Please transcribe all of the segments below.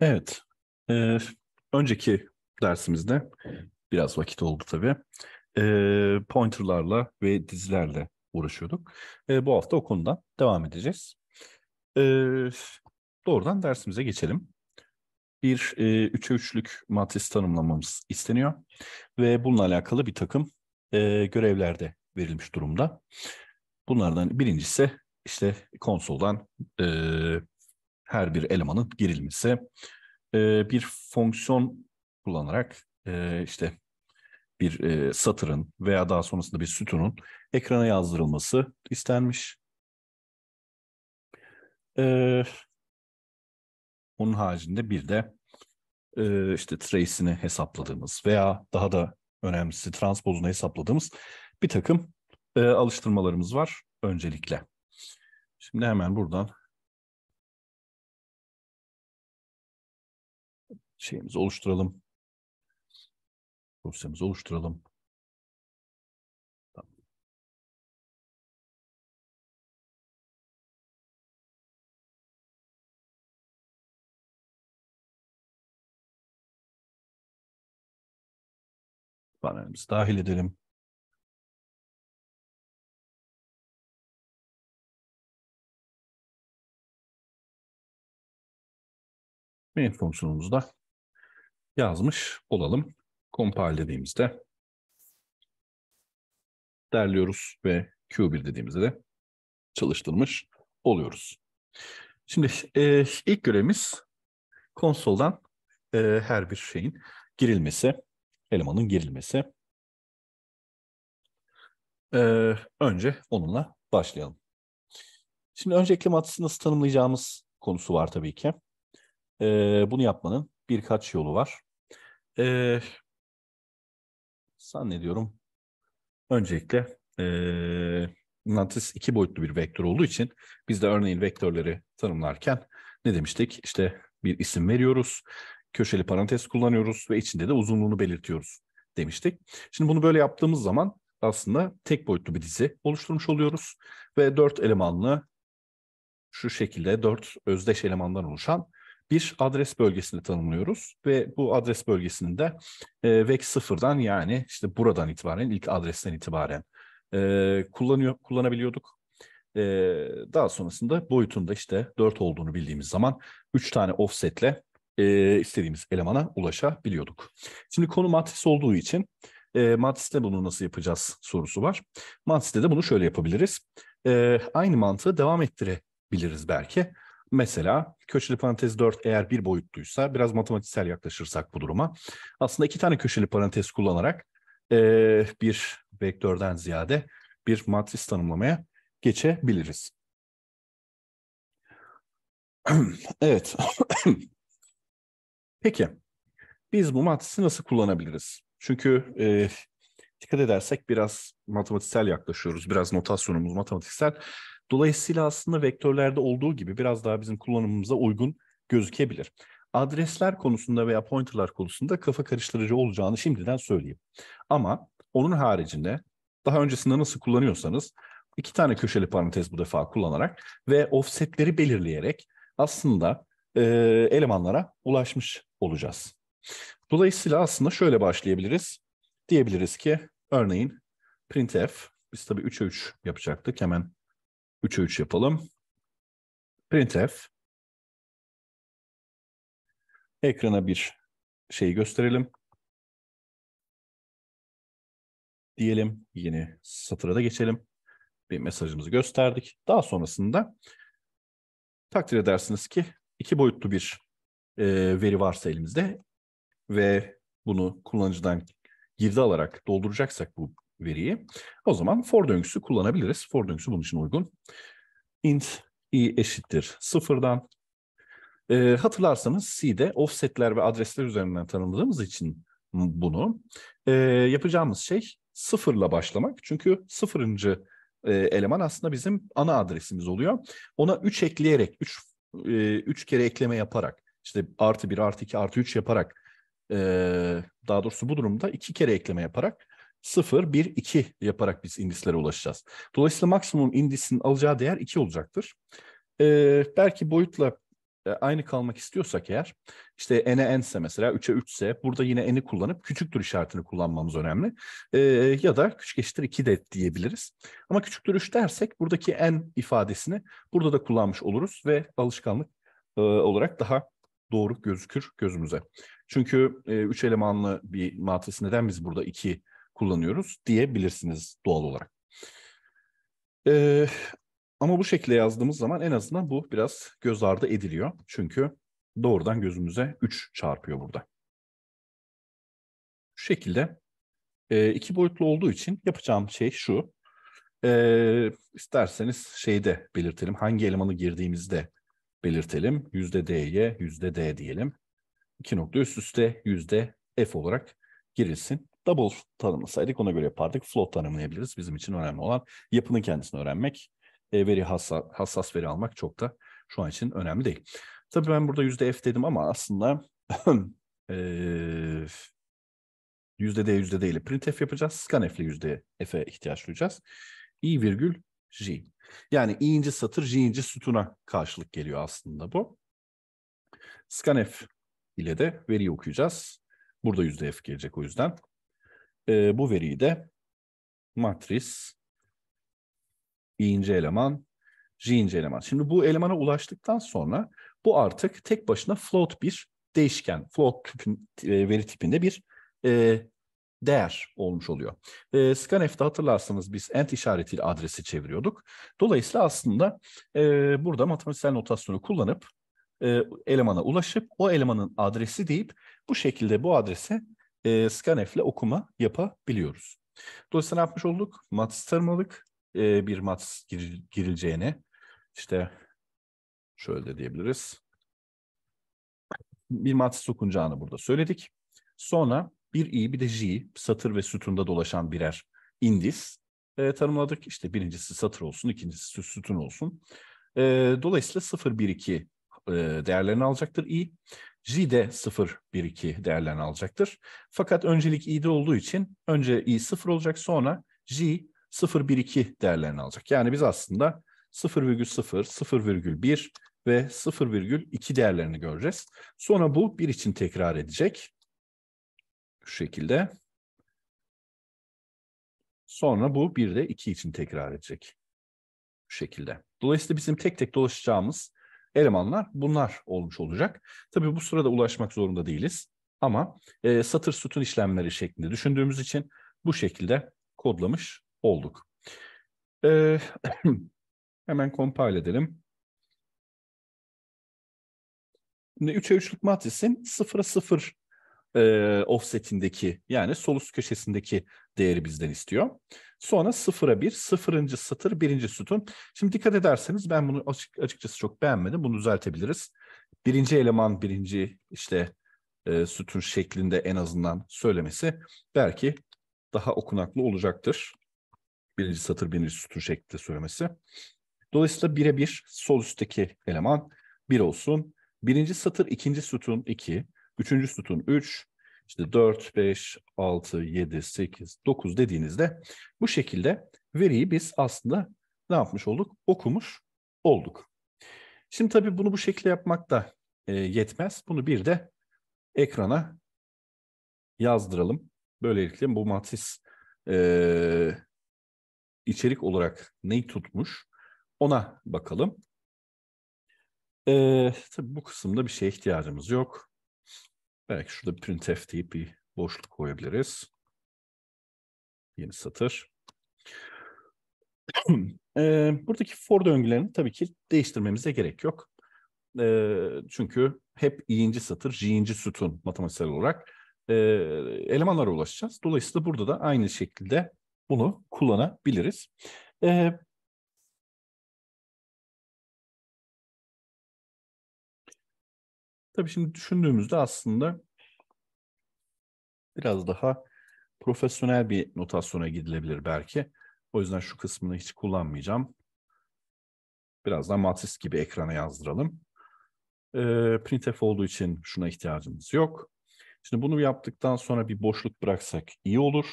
Evet. E, önceki dersimizde biraz vakit oldu tabii. E, pointerlarla ve dizilerle uğraşıyorduk. E, bu hafta o konudan devam edeceğiz. E, doğrudan dersimize geçelim. Bir e, 3'e 3'lük matris tanımlamamız isteniyor. Ve bununla alakalı bir takım e, görevlerde verilmiş durumda. Bunlardan birincisi işte konsoldan e, her bir elemanın girilmesi e, bir fonksiyon kullanarak e, işte bir e, satırın veya daha sonrasında bir sütunun ekrana yazdırılması istenmiş. E, onun haricinde bir de e, işte trace'ini hesapladığımız veya daha da önemlisi transpozunu hesapladığımız bir takım e, alıştırmalarımız var öncelikle. Şimdi hemen buradan şeyimizi oluşturalım. Dosyamızı oluşturalım. Tamam. dahil edelim. main da yazmış olalım. Compile dediğimizde derliyoruz ve Q1 dediğimizde de çalıştırmış oluyoruz. Şimdi e, ilk görevimiz konsoldan e, her bir şeyin girilmesi, elemanın girilmesi. E, önce onunla başlayalım. Şimdi önce eklem atısı nasıl tanımlayacağımız konusu var tabii ki. E, bunu yapmanın birkaç yolu var. Ee, zannediyorum öncelikle ee, Nantis iki boyutlu bir vektör olduğu için biz de örneğin vektörleri tanımlarken ne demiştik? İşte bir isim veriyoruz, köşeli parantez kullanıyoruz ve içinde de uzunluğunu belirtiyoruz demiştik. Şimdi bunu böyle yaptığımız zaman aslında tek boyutlu bir dizi oluşturmuş oluyoruz ve dört elemanlı şu şekilde dört özdeş elemandan oluşan bir adres bölgesini tanımlıyoruz ve bu adres bölgesinde e, VEC sıfırdan yani işte buradan itibaren ilk adresten itibaren e, kullanıyor kullanabiliyorduk. E, daha sonrasında boyutunda işte 4 olduğunu bildiğimiz zaman 3 tane offsetle e, istediğimiz elemana ulaşabiliyorduk. Şimdi konu matris olduğu için e, matriste bunu nasıl yapacağız sorusu var. Matriste de bunu şöyle yapabiliriz. E, aynı mantığı devam ettirebiliriz belki. Mesela köşeli parantez 4 eğer bir boyutluysa biraz matematiksel yaklaşırsak bu duruma. Aslında iki tane köşeli parantez kullanarak e, bir vektörden ziyade bir matris tanımlamaya geçebiliriz. evet. Peki. Biz bu matrisi nasıl kullanabiliriz? Çünkü e, dikkat edersek biraz matematiksel yaklaşıyoruz. Biraz notasyonumuz matematiksel. Dolayısıyla aslında vektörlerde olduğu gibi biraz daha bizim kullanımımıza uygun gözükebilir. Adresler konusunda veya pointerlar konusunda kafa karıştırıcı olacağını şimdiden söyleyeyim. Ama onun haricinde daha öncesinde nasıl kullanıyorsanız iki tane köşeli parantez bu defa kullanarak ve offsetleri belirleyerek aslında e, elemanlara ulaşmış olacağız. Dolayısıyla aslında şöyle başlayabiliriz. Diyebiliriz ki örneğin printf biz tabii 3'e 3 yapacaktık hemen 3'e 3 yapalım. Printf. Ekrana bir şey gösterelim. Diyelim yeni satıra da geçelim. Bir mesajımızı gösterdik. Daha sonrasında takdir edersiniz ki iki boyutlu bir e, veri varsa elimizde ve bunu kullanıcıdan girdi alarak dolduracaksak bu veriyi. O zaman for döngüsü kullanabiliriz. For döngüsü bunun için uygun. int i eşittir sıfırdan. E, hatırlarsanız C'de offsetler ve adresler üzerinden tanımladığımız için bunu e, yapacağımız şey sıfırla başlamak. Çünkü sıfırıncı e, eleman aslında bizim ana adresimiz oluyor. Ona 3 ekleyerek, 3 e, üç kere ekleme yaparak, işte artı 1, artı 2, artı 3 yaparak, e, daha doğrusu bu durumda 2 kere ekleme yaparak 0, 1, 2 yaparak biz indislere ulaşacağız. Dolayısıyla maksimum indisin alacağı değer 2 olacaktır. Ee, belki boyutla e, aynı kalmak istiyorsak eğer işte n'e n ise mesela 3'e 3 ise burada yine n'i kullanıp küçüktür işaretini kullanmamız önemli. Ee, ya da küçük eşittir 2 de diyebiliriz. Ama küçüktür 3 dersek buradaki n ifadesini burada da kullanmış oluruz ve alışkanlık e, olarak daha doğru gözükür gözümüze. Çünkü e, elemanlı bir matris neden biz burada 2 kullanıyoruz diyebilirsiniz doğal olarak. Ee, ama bu şekilde yazdığımız zaman en azından bu biraz göz ardı ediliyor. Çünkü doğrudan gözümüze 3 çarpıyor burada. Şu şekilde e, iki boyutlu olduğu için yapacağım şey şu. E, isterseniz de belirtelim. Hangi elemanı girdiğimizde belirtelim. Yüzde D'ye, yüzde D diyelim. İki nokta üst üste yüzde F olarak girilsin. Double tanımlasaydık ona göre yapardık. Float tanımlayabiliriz. Bizim için önemli olan yapının kendisini öğrenmek. E, veri hassas, hassas veri almak çok da şu an için önemli değil. Tabii ben burada yüzde F dedim ama aslında e, yüzde D yüzde D ile printf yapacağız. Scanf ile yüzde F'e ihtiyaç duyacağız. i virgül J. Yani i'inci satır j'inci sütuna karşılık geliyor aslında bu. Scanf ile de veriyi okuyacağız. Burada yüzde F gelecek o yüzden. E, bu veriyi de matris, i ince eleman, j eleman. Şimdi bu elemana ulaştıktan sonra bu artık tek başına float bir değişken, float tipin, e, veri tipinde bir e, değer olmuş oluyor. E, Scanf'da hatırlarsanız biz ent işaretiyle adresi çeviriyorduk. Dolayısıyla aslında e, burada matematiksel notasyonu kullanıp e, elemana ulaşıp o elemanın adresi deyip bu şekilde bu adrese e, scanf'le okuma yapabiliyoruz. Dolayısıyla ne yapmış olduk? Mats tanımladık. E, bir mats gir, girileceğini işte şöyle de diyebiliriz. Bir mats sokunacağını burada söyledik. Sonra bir i bir de j satır ve sütunda dolaşan birer indis e, tanımladık. İşte birincisi satır olsun, ikincisi sütun olsun. E, dolayısıyla 0, 1, 2 e, değerlerini alacaktır i. J'de 0, 1, 2 değerlerini alacaktır. Fakat öncelik i'de olduğu için önce i 0 olacak sonra j 0, 1, 2 değerlerini alacak. Yani biz aslında 0,0, 0,1 ve 0,2 değerlerini göreceğiz. Sonra bu 1 için tekrar edecek. Şu şekilde. Sonra bu 1 de 2 için tekrar edecek. Bu şekilde. Dolayısıyla bizim tek tek dolaşacağımız elemanlar bunlar olmuş olacak. Tabii bu sırada ulaşmak zorunda değiliz ama e, satır sütun işlemleri şeklinde düşündüğümüz için bu şekilde kodlamış olduk. E, hemen compile edelim. Şimdi 3'e 3'lük matrisin 0'a 0 e, offsetindeki yani sol üst köşesindeki değeri bizden istiyor. Sonra sıfıra bir, sıfırıncı satır, birinci sütun. Şimdi dikkat ederseniz ben bunu açık, açıkçası çok beğenmedim. Bunu düzeltebiliriz. Birinci eleman birinci işte e, sütun şeklinde en azından söylemesi belki daha okunaklı olacaktır. Birinci satır, birinci sütun şeklinde söylemesi. Dolayısıyla bire bir sol üstteki eleman bir olsun. Birinci satır, ikinci sütun iki, üçüncü sütun üç, işte 4, 5, 6, 7, 8, 9 dediğinizde bu şekilde veriyi biz aslında ne yapmış olduk? Okumuş olduk. Şimdi tabii bunu bu şekilde yapmak da e, yetmez. Bunu bir de ekrana yazdıralım. Böylelikle bu matris e, içerik olarak neyi tutmuş ona bakalım. E, tabii bu kısımda bir şeye ihtiyacımız yok. Belki şurada printf deyip bir boşluk koyabiliriz. Yeni satır. e, buradaki for döngülerini tabii ki değiştirmemize gerek yok. E, çünkü hep i'inci satır, j'inci sütun matematiksel olarak e, elemanlara ulaşacağız. Dolayısıyla burada da aynı şekilde bunu kullanabiliriz. E, Tabii şimdi düşündüğümüzde aslında biraz daha profesyonel bir notasyona gidilebilir belki. O yüzden şu kısmını hiç kullanmayacağım. Biraz daha matris gibi ekrana yazdıralım. E, ee, printf olduğu için şuna ihtiyacımız yok. Şimdi bunu yaptıktan sonra bir boşluk bıraksak iyi olur.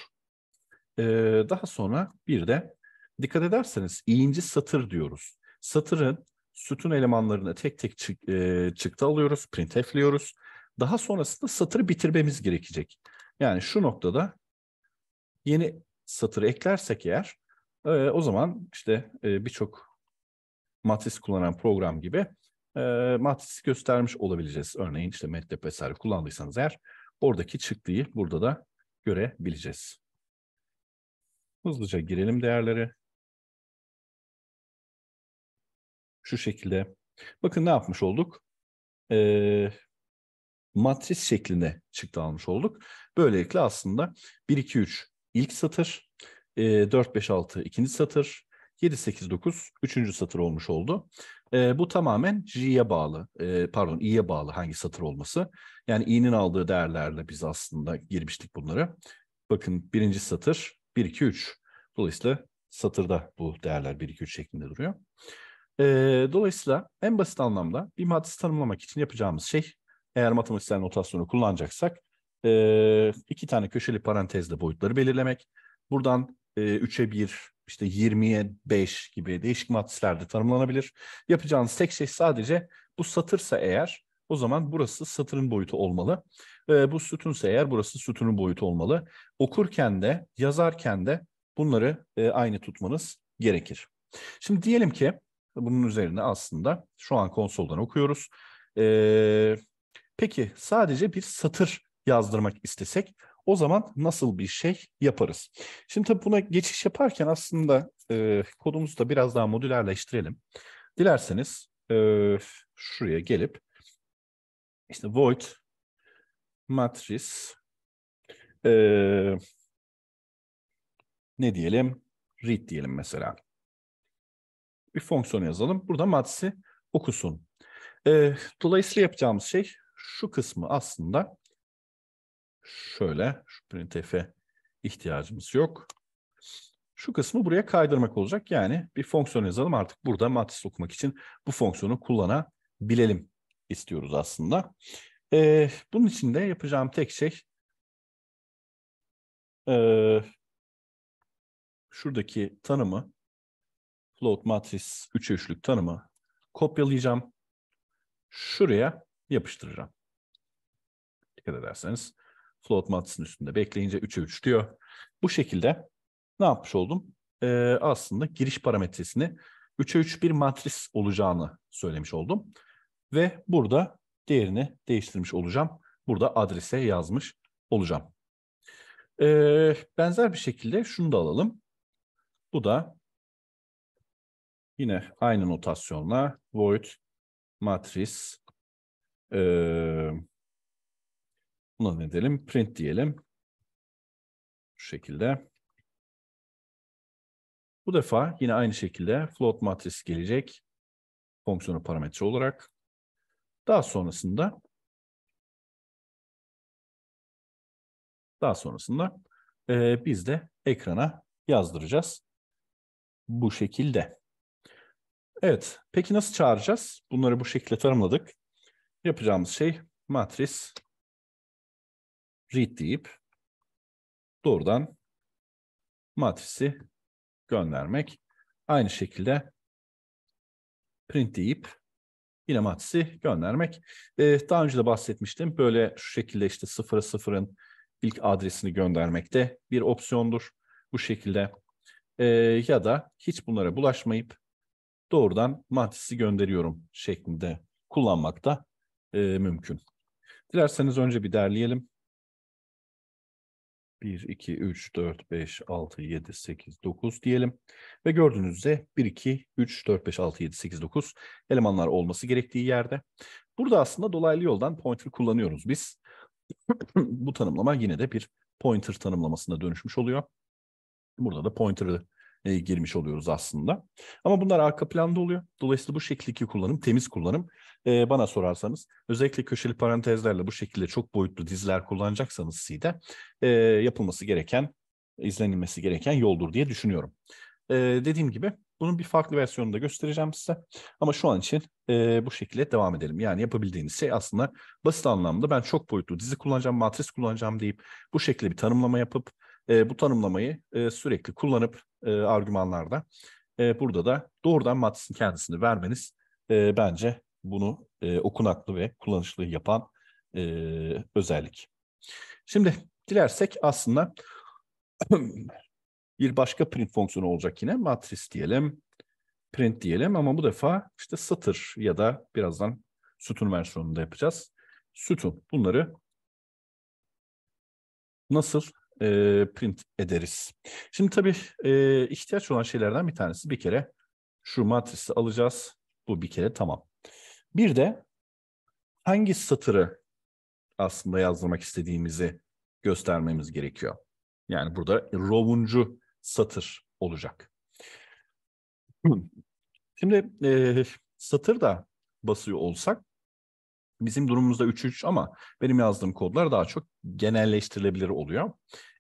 E, daha sonra bir de dikkat ederseniz ikinci satır diyoruz. Satırın sütun elemanlarını tek tek çık, e, çıktı alıyoruz, printf'liyoruz. Daha sonrasında satırı bitirmemiz gerekecek. Yani şu noktada yeni satırı eklersek eğer e, o zaman işte e, birçok matris kullanan program gibi e, matris göstermiş olabileceğiz. Örneğin işte MATLAB vesaire kullandıysanız eğer oradaki çıktıyı burada da görebileceğiz. Hızlıca girelim değerlere. şu şekilde. Bakın ne yapmış olduk? Ee, matris şeklinde çıktı almış olduk. Böylelikle aslında 1, 2, 3 ilk satır, e, 4, 5, 6 ikinci satır, 7, 8, 9 üçüncü satır olmuş oldu. E, bu tamamen J'ye bağlı, e, pardon İ'ye bağlı hangi satır olması. Yani İ'nin aldığı değerlerle biz aslında girmiştik bunları. Bakın birinci satır 1, 2, 3. Dolayısıyla satırda bu değerler 1, 2, 3 şeklinde duruyor. E, dolayısıyla en basit anlamda bir matris tanımlamak için yapacağımız şey eğer matematiksel notasyonu kullanacaksak e, iki tane köşeli parantezle boyutları belirlemek. Buradan e, 3'e 1 işte 20'ye 5 gibi değişik matrislerde tanımlanabilir. Yapacağınız tek şey sadece bu satırsa eğer o zaman burası satırın boyutu olmalı. E, bu sütunsa eğer burası sütunun boyutu olmalı. Okurken de yazarken de bunları e, aynı tutmanız gerekir. Şimdi diyelim ki bunun üzerine aslında şu an konsoldan okuyoruz. Ee, peki sadece bir satır yazdırmak istesek o zaman nasıl bir şey yaparız? Şimdi tabii buna geçiş yaparken aslında e, kodumuzu da biraz daha modülerleştirelim. Dilerseniz e, şuraya gelip işte void matris e, ne diyelim read diyelim mesela bir fonksiyon yazalım. Burada matsi okusun. E, dolayısıyla yapacağımız şey şu kısmı aslında şöyle şu printf'e ihtiyacımız yok. Şu kısmı buraya kaydırmak olacak. Yani bir fonksiyon yazalım artık burada matris okumak için bu fonksiyonu kullanabilelim istiyoruz aslında. Ee, bunun için de yapacağım tek şey e, şuradaki tanımı float matris 3'e 3'lük tanımı kopyalayacağım. Şuraya yapıştıracağım. Dikkat ederseniz float matrisin üstünde bekleyince 3'e 3 diyor. Bu şekilde ne yapmış oldum? Ee, aslında giriş parametresini 3'e 3 bir matris olacağını söylemiş oldum. Ve burada değerini değiştirmiş olacağım. Burada adrese yazmış olacağım. Ee, benzer bir şekilde şunu da alalım. Bu da Yine aynı notasyonla void matris e, buna ne diyelim? Print diyelim. Bu şekilde. Bu defa yine aynı şekilde float matris gelecek fonksiyonu parametre olarak. Daha sonrasında daha sonrasında e, biz de ekrana yazdıracağız. Bu şekilde. Evet, peki nasıl çağıracağız? Bunları bu şekilde tanımladık. Yapacağımız şey matris read deyip doğrudan matrisi göndermek. Aynı şekilde print deyip yine matrisi göndermek. Ee, daha önce de bahsetmiştim. Böyle şu şekilde işte sıfıra sıfırın ilk adresini göndermek de bir opsiyondur. Bu şekilde ee, ya da hiç bunlara bulaşmayıp doğrudan matrisi gönderiyorum şeklinde kullanmak da e, mümkün. Dilerseniz önce bir derleyelim. 1, 2, 3, 4, 5, 6, 7, 8, 9 diyelim. Ve gördüğünüz üzere 1, 2, 3, 4, 5, 6, 7, 8, 9 elemanlar olması gerektiği yerde. Burada aslında dolaylı yoldan pointer kullanıyoruz biz. Bu tanımlama yine de bir pointer tanımlamasına dönüşmüş oluyor. Burada da pointer'ı e, girmiş oluyoruz aslında. Ama bunlar arka planda oluyor. Dolayısıyla bu şekildeki kullanım, temiz kullanım e, bana sorarsanız özellikle köşeli parantezlerle bu şekilde çok boyutlu diziler kullanacaksanız C'de e, yapılması gereken, izlenilmesi gereken yoldur diye düşünüyorum. E, dediğim gibi bunun bir farklı versiyonunu da göstereceğim size. Ama şu an için e, bu şekilde devam edelim. Yani yapabildiğiniz şey aslında basit anlamda ben çok boyutlu dizi kullanacağım, matris kullanacağım deyip bu şekilde bir tanımlama yapıp e, bu tanımlamayı e, sürekli kullanıp e, argümanlarda e, burada da doğrudan Mattis'in kendisini vermeniz e, bence bunu e, okunaklı ve kullanışlı yapan e, özellik. Şimdi dilersek aslında bir başka print fonksiyonu olacak yine matris diyelim, print diyelim ama bu defa işte satır ya da birazdan sütun versiyonunda yapacağız. Sütun bunları nasıl e, print ederiz. Şimdi tabii e, ihtiyaç olan şeylerden bir tanesi bir kere şu matrisi alacağız. Bu bir kere tamam. Bir de hangi satırı aslında yazdırmak istediğimizi göstermemiz gerekiyor. Yani burada row'uncu satır olacak. Şimdi e, satır da basıyor olsak Bizim durumumuzda 3-3 ama benim yazdığım kodlar daha çok genelleştirilebilir oluyor.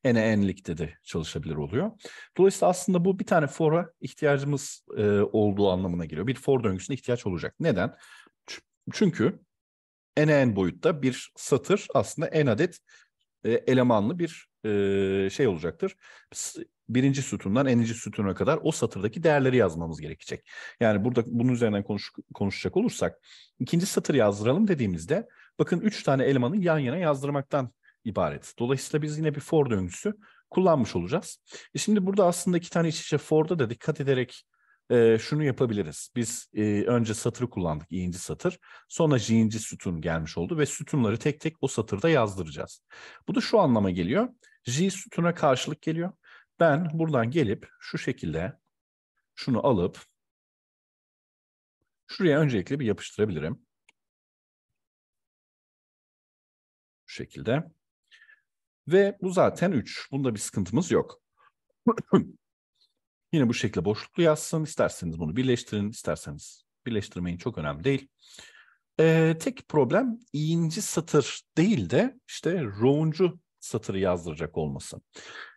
Nnlikte e de çalışabilir oluyor. Dolayısıyla aslında bu bir tane for'a ihtiyacımız e, olduğu anlamına geliyor. Bir for döngüsüne ihtiyaç olacak. Neden? Çünkü Nn e boyutta bir satır aslında en adet e, elemanlı bir e, şey olacaktır birinci sütundan eninci sütuna kadar o satırdaki değerleri yazmamız gerekecek. Yani burada bunun üzerinden konuş, konuşacak olursak ikinci satır yazdıralım dediğimizde bakın üç tane elemanı yan yana yazdırmaktan ibaret. Dolayısıyla biz yine bir for döngüsü kullanmış olacağız. E şimdi burada aslında iki tane iç içe for'da da dikkat ederek e, şunu yapabiliriz. Biz e, önce satırı kullandık, i'inci satır. Sonra j'inci sütun gelmiş oldu ve sütunları tek tek o satırda yazdıracağız. Bu da şu anlama geliyor. j sütuna karşılık geliyor. Ben buradan gelip şu şekilde şunu alıp şuraya öncelikle bir yapıştırabilirim. Şu şekilde. Ve bu zaten 3. Bunda bir sıkıntımız yok. Yine bu şekilde boşluklu yazsın. İsterseniz bunu birleştirin, isterseniz birleştirmeyin. Çok önemli değil. Ee, tek problem iğinci satır değil de işte row'uncu satırı yazdıracak olması.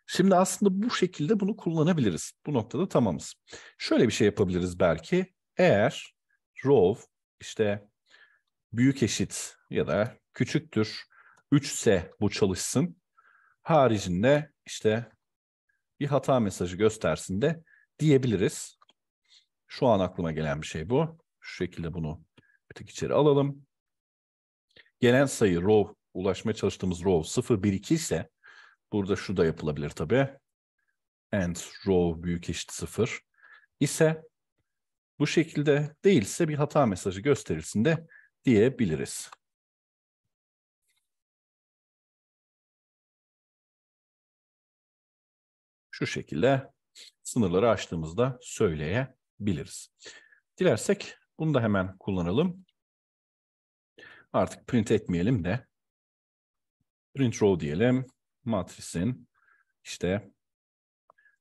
Şimdi aslında bu şekilde bunu kullanabiliriz. Bu noktada tamamız. Şöyle bir şey yapabiliriz belki. Eğer row işte büyük eşit ya da küçüktür 3 ise bu çalışsın. Haricinde işte bir hata mesajı göstersin de diyebiliriz. Şu an aklıma gelen bir şey bu. Şu şekilde bunu bir tık içeri alalım. Gelen sayı row, ulaşmaya çalıştığımız row 0, 1, 2 ise Burada şu da yapılabilir tabii. And row büyük eşit sıfır ise bu şekilde değilse bir hata mesajı gösterilsin de diyebiliriz. Şu şekilde sınırları açtığımızda söyleyebiliriz. Dilersek bunu da hemen kullanalım. Artık print etmeyelim de print row diyelim matrisin işte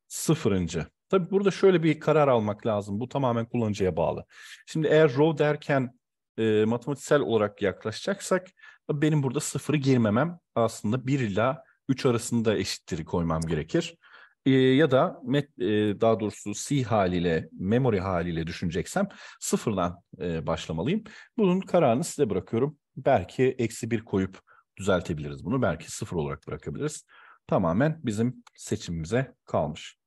sıfırıncı. tabii burada şöyle bir karar almak lazım. Bu tamamen kullanıcıya bağlı. Şimdi eğer row derken e, matematiksel olarak yaklaşacaksak benim burada sıfırı girmemem aslında 1 ile 3 arasında eşittir koymam gerekir. E, ya da met, e, daha doğrusu C haliyle, memory haliyle düşüneceksem sıfırdan e, başlamalıyım. Bunun kararını size bırakıyorum. Belki eksi 1 koyup düzeltebiliriz bunu. Belki sıfır olarak bırakabiliriz. Tamamen bizim seçimimize kalmış.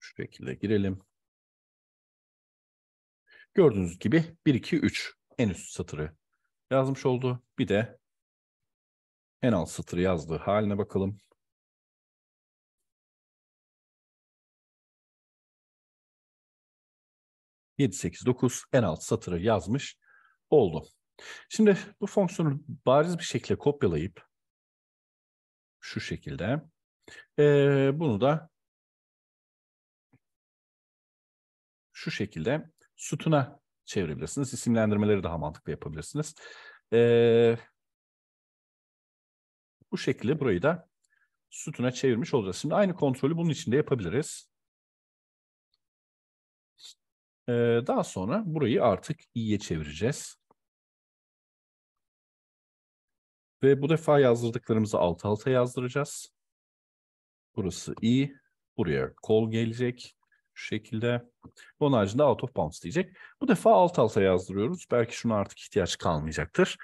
Şu şekilde girelim. Gördüğünüz gibi 1, 2, 3 en üst satırı yazmış oldu. Bir de en alt satırı yazdığı haline bakalım. 7, 8, 9 en alt satırı yazmış oldu. Şimdi bu fonksiyonu bariz bir şekilde kopyalayıp şu şekilde ee, bunu da şu şekilde sütuna çevirebilirsiniz. İsimlendirmeleri daha mantıklı yapabilirsiniz. Ee, bu şekilde burayı da sütuna çevirmiş olacağız. Şimdi aynı kontrolü bunun içinde yapabiliriz. Ee, daha sonra burayı artık i'ye çevireceğiz. Ve bu defa yazdırdıklarımızı alt alta yazdıracağız. Burası i. Buraya kol gelecek. Şu şekilde. Bunun haricinde out of bounds diyecek. Bu defa alt alta yazdırıyoruz. Belki şuna artık ihtiyaç kalmayacaktır.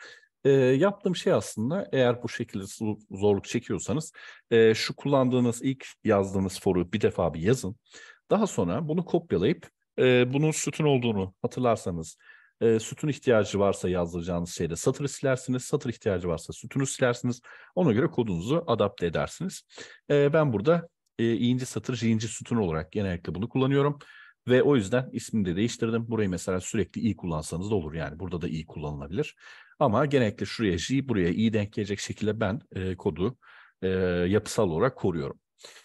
E, yaptığım şey aslında eğer bu şekilde zorluk çekiyorsanız e, şu kullandığınız ilk yazdığınız foru bir defa bir yazın. Daha sonra bunu kopyalayıp e, bunun sütun olduğunu hatırlarsanız e, sütun ihtiyacı varsa yazdıracağınız şeyde satırı silersiniz. Satır ihtiyacı varsa sütunu silersiniz. Ona göre kodunuzu adapte edersiniz. E, ben burada e, i'inci satır j'inci sütun olarak genellikle bunu kullanıyorum. Ve o yüzden ismini de değiştirdim. Burayı mesela sürekli i kullansanız da olur yani. Burada da i kullanılabilir. Ama genellikle şuraya j, buraya i denk gelecek şekilde ben e, kodu e, yapısal olarak koruyorum.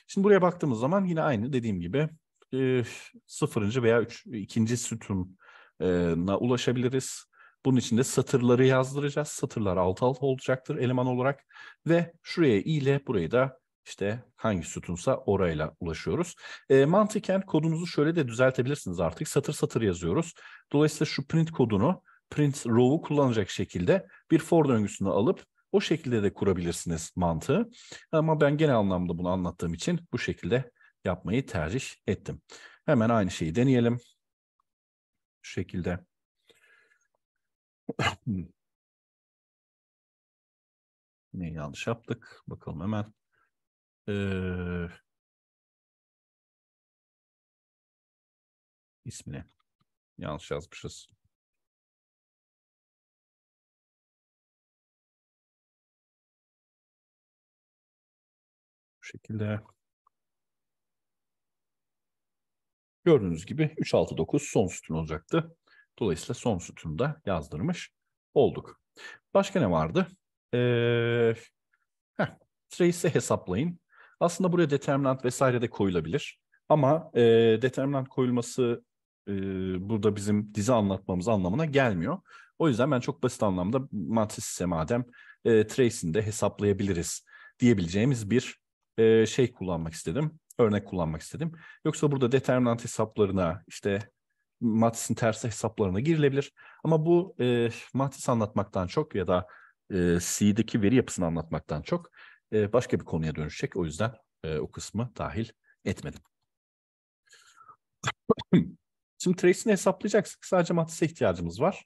Şimdi buraya baktığımız zaman yine aynı dediğim gibi e, sıfırıncı veya üç, ikinci sütuna ulaşabiliriz. Bunun için de satırları yazdıracağız. Satırlar alt alta olacaktır eleman olarak. Ve şuraya i ile burayı da işte hangi sütunsa orayla ulaşıyoruz. E, mantıken kodunuzu şöyle de düzeltebilirsiniz artık. Satır satır yazıyoruz. Dolayısıyla şu print kodunu print row'u kullanacak şekilde bir for döngüsünü alıp o şekilde de kurabilirsiniz mantığı. Ama ben genel anlamda bunu anlattığım için bu şekilde yapmayı tercih ettim. Hemen aynı şeyi deneyelim. Şu şekilde. ne yanlış yaptık? Bakalım hemen. Ee, ismini yanlış yazmışız. Bu şekilde. Gördüğünüz gibi 3-6-9 son sütun olacaktı. Dolayısıyla son sütunu da yazdırmış olduk. Başka ne vardı? Ee, trace'i hesaplayın. Aslında buraya determinant vesaire de koyulabilir. Ama e, determinant koyulması e, burada bizim dizi anlatmamız anlamına gelmiyor. O yüzden ben çok basit anlamda matris ise madem e, trace'ini de hesaplayabiliriz diyebileceğimiz bir e, şey kullanmak istedim örnek kullanmak istedim. Yoksa burada determinant hesaplarına işte matrisin tersi hesaplarına girilebilir. Ama bu e, matris anlatmaktan çok ya da e, C'deki veri yapısını anlatmaktan çok e, başka bir konuya dönüşecek. O yüzden e, o kısmı dahil etmedim. Şimdi trace'ini hesaplayacaksak sadece matrise ihtiyacımız var.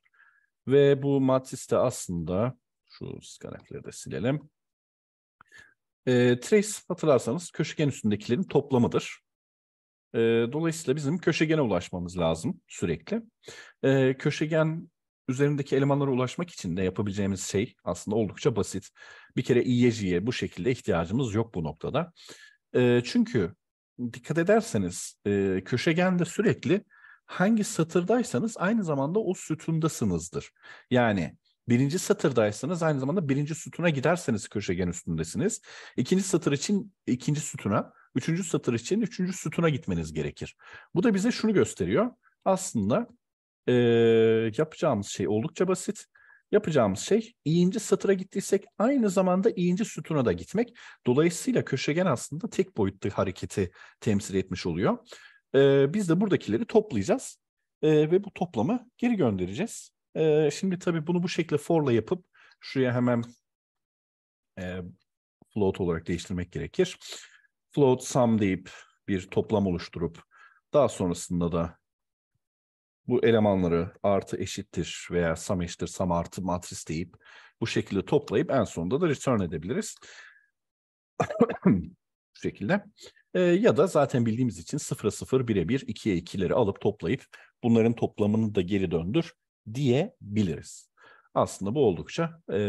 Ve bu matriste aslında şu scanf'leri de silelim. E, trace hatırlarsanız köşegen üstündekilerin toplamıdır. E, dolayısıyla bizim köşegene ulaşmamız lazım sürekli. E, köşegen üzerindeki elemanlara ulaşmak için de yapabileceğimiz şey aslında oldukça basit. Bir kere İYC'ye e bu şekilde ihtiyacımız yok bu noktada. E, çünkü dikkat ederseniz e, köşegende sürekli hangi satırdaysanız aynı zamanda o sütundasınızdır. Yani Birinci satırdaysanız aynı zamanda birinci sütuna giderseniz köşegen üstündesiniz. İkinci satır için ikinci sütuna, üçüncü satır için üçüncü sütuna gitmeniz gerekir. Bu da bize şunu gösteriyor. Aslında e, yapacağımız şey oldukça basit. Yapacağımız şey iyinci satıra gittiysek aynı zamanda iyinci sütuna da gitmek. Dolayısıyla köşegen aslında tek boyutlu hareketi temsil etmiş oluyor. E, biz de buradakileri toplayacağız e, ve bu toplamı geri göndereceğiz. E, şimdi tabii bunu bu şekilde for'la yapıp şuraya hemen e, float olarak değiştirmek gerekir. Float sum deyip bir toplam oluşturup daha sonrasında da bu elemanları artı eşittir veya sum eşittir sum artı matris deyip bu şekilde toplayıp en sonunda da return edebiliriz. bu şekilde. E, ya da zaten bildiğimiz için 0'a 0, 1'e 1, 2'ye 2'leri alıp toplayıp bunların toplamını da geri döndür diyebiliriz. Aslında bu oldukça e,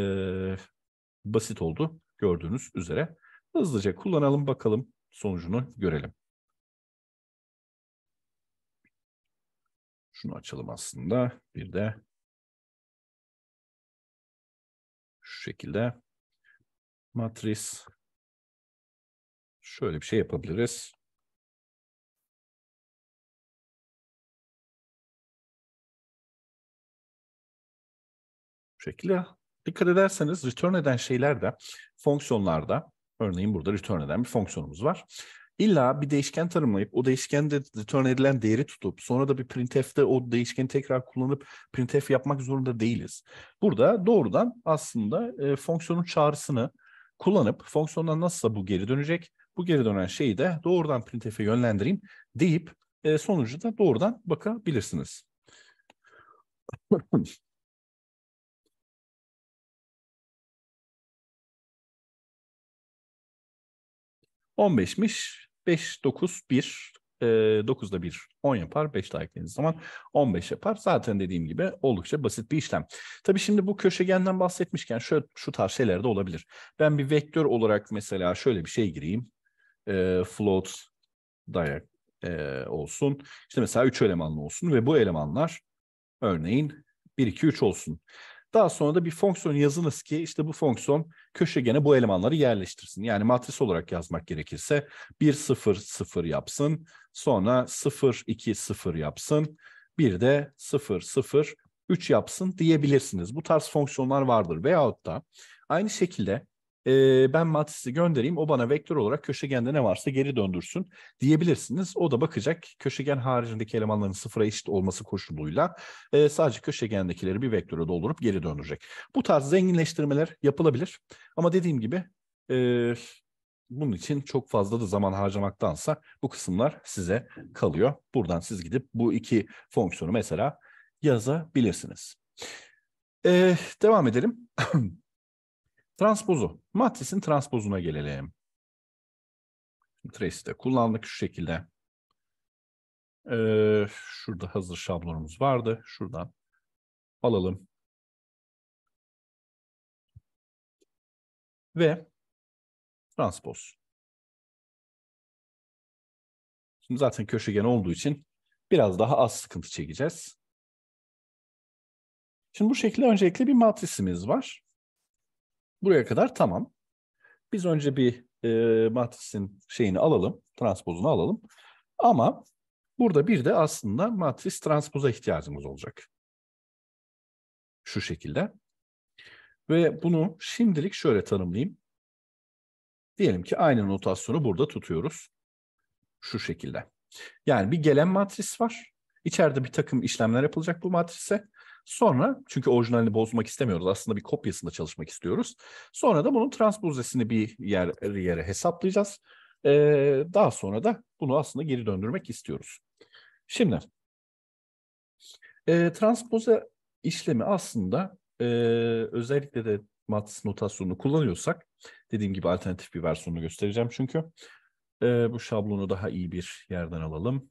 basit oldu gördüğünüz üzere. Hızlıca kullanalım bakalım sonucunu görelim. Şunu açalım aslında. Bir de şu şekilde matris şöyle bir şey yapabiliriz. Bu şekilde dikkat ederseniz return eden şeyler de fonksiyonlarda örneğin burada return eden bir fonksiyonumuz var. İlla bir değişken tanımlayıp o değişkende return edilen değeri tutup sonra da bir printf'te o değişkeni tekrar kullanıp printf yapmak zorunda değiliz. Burada doğrudan aslında e, fonksiyonun çağrısını kullanıp fonksiyondan nasılsa bu geri dönecek. Bu geri dönen şeyi de doğrudan printf'e yönlendireyim deyip e, sonucu da doğrudan bakabilirsiniz. 15'miş. 5, 9, 1. E, 9'da 1 10 yapar. 5 daha eklediğiniz zaman 15 yapar. Zaten dediğim gibi oldukça basit bir işlem. Tabii şimdi bu köşegenden bahsetmişken şöyle, şu tarz şeyler de olabilir. Ben bir vektör olarak mesela şöyle bir şey gireyim. E, float dayak e, olsun. İşte mesela 3 elemanlı olsun ve bu elemanlar örneğin 1, 2, 3 olsun. Daha sonra da bir fonksiyon yazınız ki işte bu fonksiyon köşegene bu elemanları yerleştirsin. Yani matris olarak yazmak gerekirse 1 0 0 yapsın, sonra 0 2 0 yapsın, bir de 0 0 3 yapsın diyebilirsiniz. Bu tarz fonksiyonlar vardır veyahut da aynı şekilde e, ben matrisi göndereyim o bana vektör olarak köşegende ne varsa geri döndürsün diyebilirsiniz. O da bakacak köşegen haricindeki elemanların sıfıra eşit olması koşuluyla e, sadece köşegendekileri bir vektöre doldurup geri döndürecek. Bu tarz zenginleştirmeler yapılabilir ama dediğim gibi e, bunun için çok fazla da zaman harcamaktansa bu kısımlar size kalıyor. Buradan siz gidip bu iki fonksiyonu mesela yazabilirsiniz. Ee, devam edelim. Transpozu. Matrisin transpozuna gelelim. Trace'i de kullandık şu şekilde. Ee, şurada hazır şablonumuz vardı. Şuradan alalım. Ve transpoz. Şimdi zaten köşegen olduğu için biraz daha az sıkıntı çekeceğiz. Şimdi bu şekilde öncelikle bir matrisimiz var. Buraya kadar tamam. Biz önce bir e, matrisin şeyini alalım, transpozunu alalım. Ama burada bir de aslında matris transpoza ihtiyacımız olacak. Şu şekilde. Ve bunu şimdilik şöyle tanımlayayım. Diyelim ki aynı notasyonu burada tutuyoruz. Şu şekilde. Yani bir gelen matris var. İçeride bir takım işlemler yapılacak bu matrise. Sonra çünkü orijinalini bozmak istemiyoruz. Aslında bir kopyasında çalışmak istiyoruz. Sonra da bunun transpozesini bir yer, yere hesaplayacağız. Ee, daha sonra da bunu aslında geri döndürmek istiyoruz. Şimdi e, transpoze işlemi aslında e, özellikle de MATS notasyonunu kullanıyorsak dediğim gibi alternatif bir versiyonunu göstereceğim çünkü e, bu şablonu daha iyi bir yerden alalım.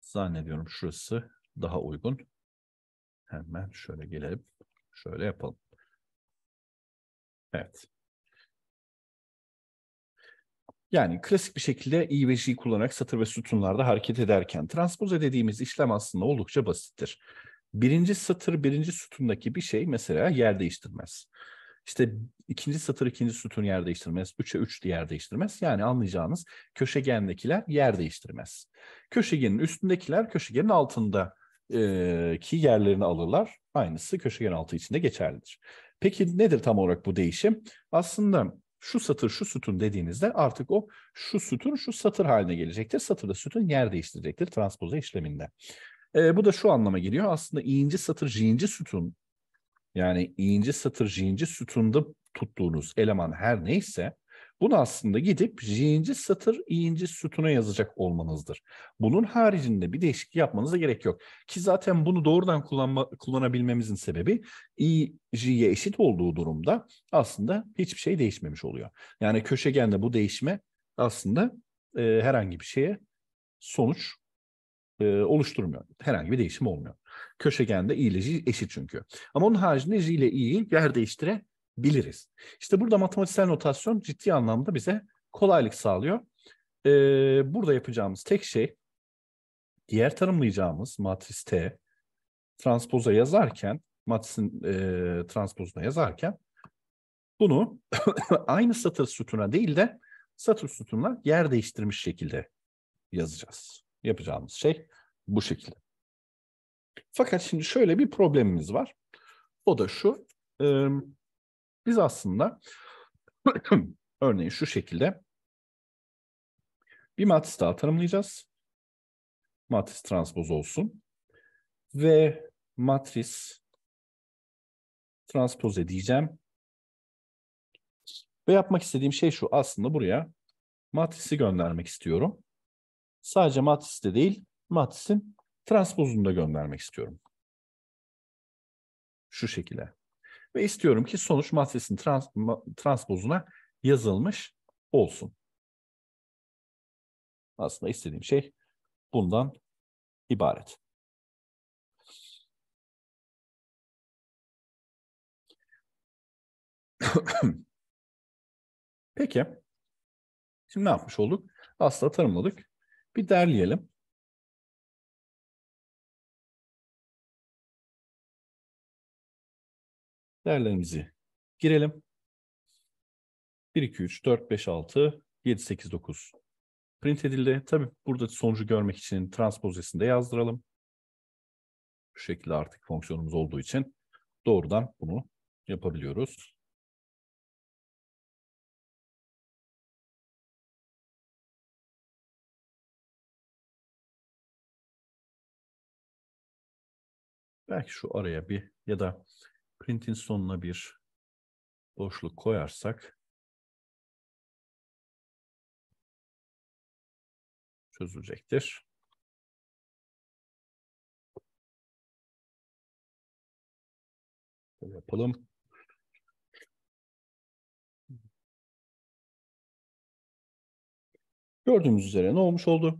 Zannediyorum şurası daha uygun. Hemen şöyle gelip şöyle yapalım. Evet. Yani klasik bir şekilde i ve j kullanarak satır ve sütunlarda hareket ederken transpoze dediğimiz işlem aslında oldukça basittir. Birinci satır birinci sütundaki bir şey mesela yer değiştirmez. İşte ikinci satır ikinci sütun yer değiştirmez. Üçe üç de yer değiştirmez. Yani anlayacağınız köşegendekiler yer değiştirmez. Köşegenin üstündekiler köşegenin altında e, ki yerlerini alırlar. Aynısı köşegen altı için de geçerlidir. Peki nedir tam olarak bu değişim? Aslında şu satır şu sütun dediğinizde artık o şu sütun şu satır haline gelecektir. Satırda sütun yer değiştirecektir transpoze işleminde. E, bu da şu anlama geliyor. Aslında i'inci satır j'inci sütun yani i'inci satır j'inci sütunda tuttuğunuz eleman her neyse bunu aslında gidip j'inci satır i'inci sütuna yazacak olmanızdır. Bunun haricinde bir değişiklik yapmanıza gerek yok. Ki zaten bunu doğrudan kullanma, kullanabilmemizin sebebi i j'ye eşit olduğu durumda aslında hiçbir şey değişmemiş oluyor. Yani köşegende bu değişme aslında e, herhangi bir şeye sonuç e, oluşturmuyor. Herhangi bir değişim olmuyor. Köşegende i ile j eşit çünkü. Ama onun haricinde j ile i'yi yer değiştire biliriz. İşte burada matematiksel notasyon ciddi anlamda bize kolaylık sağlıyor. Ee, burada yapacağımız tek şey diğer tanımlayacağımız matris T transpoza yazarken matrisin e, transpozuna yazarken bunu aynı satır sütuna değil de satır sütununa yer değiştirmiş şekilde yazacağız. Yapacağımız şey bu şekilde. Fakat şimdi şöyle bir problemimiz var. O da şu. E, biz aslında örneğin şu şekilde bir matris daha tanımlayacağız. Matris transpoz olsun. Ve matris transpoze diyeceğim. Ve yapmak istediğim şey şu aslında buraya matrisi göndermek istiyorum. Sadece matrisi de değil matrisin transpozunu da göndermek istiyorum. Şu şekilde. Ve istiyorum ki sonuç matrisinin trans, transpozuna yazılmış olsun. Aslında istediğim şey bundan ibaret. Peki. Şimdi ne yapmış olduk? Aslında tanımladık. Bir derleyelim. değerlerimizi girelim. 1, 2, 3, 4, 5, 6, 7, 8, 9 print edildi. Tabii burada sonucu görmek için transpozesini yazdıralım. Bu şekilde artık fonksiyonumuz olduğu için doğrudan bunu yapabiliyoruz. Belki şu araya bir ya da Print'in sonuna bir boşluk koyarsak çözülecektir. Şöyle yapalım. Gördüğümüz üzere ne olmuş oldu?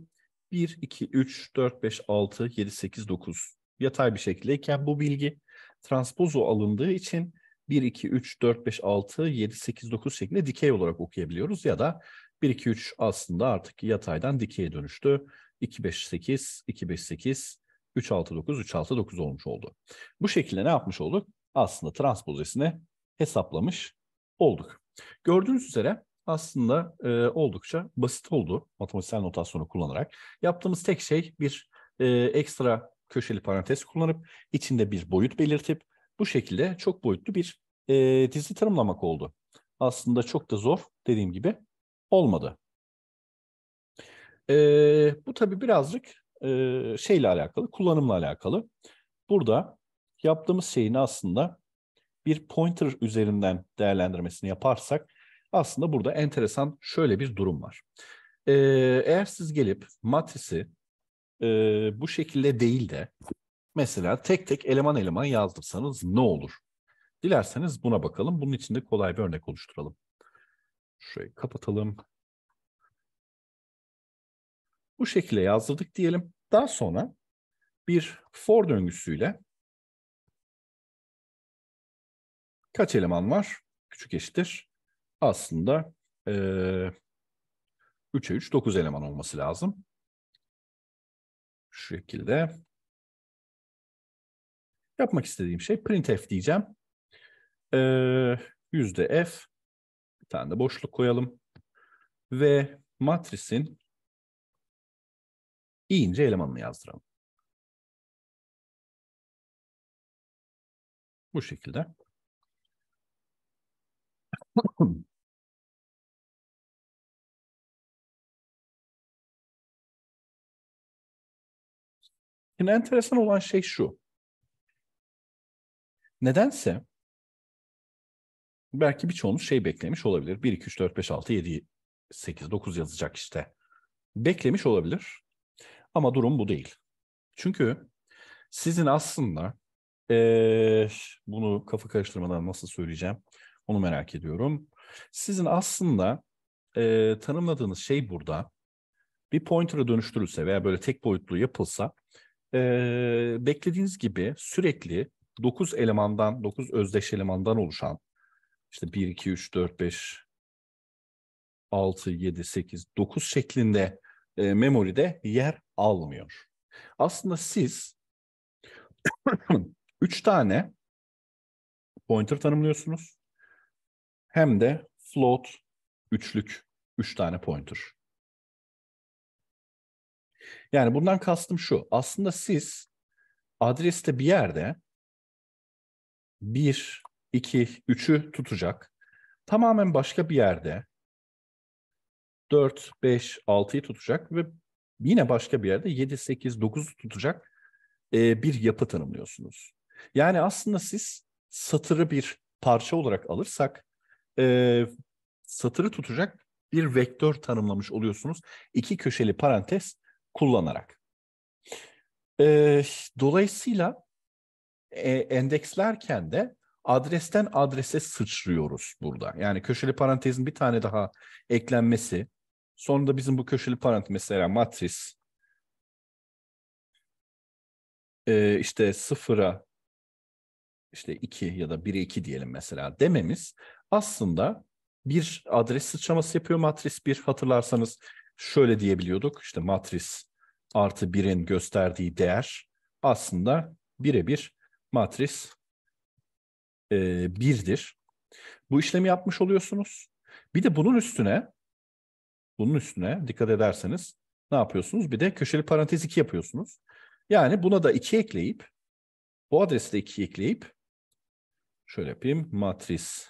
1, 2, 3, 4, 5, 6, 7, 8, 9 yatay bir şekildeyken bu bilgi transpozo alındığı için 1, 2, 3, 4, 5, 6, 7, 8, 9 şeklinde dikey olarak okuyabiliyoruz. Ya da 1, 2, 3 aslında artık yataydan dikeye dönüştü. 2, 5, 8, 2, 5, 8, 3, 6, 9, 3, 6, 9 olmuş oldu. Bu şekilde ne yapmış olduk? Aslında transpozesini hesaplamış olduk. Gördüğünüz üzere aslında e, oldukça basit oldu matematiksel notasyonu kullanarak. Yaptığımız tek şey bir e, ekstra köşeli parantez kullanıp içinde bir boyut belirtip bu şekilde çok boyutlu bir e, dizi tanımlamak oldu. Aslında çok da zor dediğim gibi olmadı. E, bu tabi birazcık e, şeyle alakalı, kullanımla alakalı. Burada yaptığımız şeyin aslında bir pointer üzerinden değerlendirmesini yaparsak aslında burada enteresan şöyle bir durum var. Ee, eğer siz gelip matrisi e, bu şekilde değil de mesela tek tek eleman eleman yazdırsanız ne olur? Dilerseniz buna bakalım. Bunun için de kolay bir örnek oluşturalım. Şöyle kapatalım. Bu şekilde yazdırdık diyelim. Daha sonra bir for döngüsüyle kaç eleman var? Küçük eşittir. Aslında e, 3'e 3, 9 eleman olması lazım. Şu şekilde. Yapmak istediğim şey printf diyeceğim. Ee, yüzde f. Bir tane de boşluk koyalım. Ve matrisin i ince elemanını yazdıralım. Bu şekilde. Şimdi enteresan olan şey şu. Nedense belki birçoğunuz şey beklemiş olabilir. 1, 2, 3, 4, 5, 6, 7, 8, 9 yazacak işte. Beklemiş olabilir. Ama durum bu değil. Çünkü sizin aslında ee, bunu kafa karıştırmadan nasıl söyleyeceğim onu merak ediyorum. Sizin aslında e, tanımladığınız şey burada bir pointer'a dönüştürülse veya böyle tek boyutlu yapılsa e, beklediğiniz gibi sürekli 9 elemandan, 9 özdeş elemandan oluşan işte 1, 2, 3, 4, 5, 6, 7, 8, 9 şeklinde e, memoride yer almıyor. Aslında siz 3 tane pointer tanımlıyorsunuz. Hem de float üçlük 3 üç tane pointer. Yani bundan kastım şu. Aslında siz adreste bir yerde 1, 2, 3'ü tutacak. Tamamen başka bir yerde 4, 5, 6'yı tutacak ve yine başka bir yerde 7, 8, 9'u tutacak e, bir yapı tanımlıyorsunuz. Yani aslında siz satırı bir parça olarak alırsak e, satırı tutacak bir vektör tanımlamış oluyorsunuz. İki köşeli parantez kullanarak. E, dolayısıyla e, endekslerken de adresten adrese sıçrıyoruz burada. Yani köşeli parantezin bir tane daha eklenmesi, sonunda bizim bu köşeli parantez mesela matris e, işte sıfıra işte 2 ya da 1'e 2 diyelim mesela dememiz aslında bir adres sıçraması yapıyor matris bir hatırlarsanız şöyle diyebiliyorduk. İşte matris artı birin gösterdiği değer aslında birebir matris e, birdir. Bu işlemi yapmış oluyorsunuz. Bir de bunun üstüne bunun üstüne dikkat ederseniz ne yapıyorsunuz? Bir de köşeli parantez 2 yapıyorsunuz. Yani buna da 2 ekleyip bu adresi de 2 ekleyip şöyle yapayım matris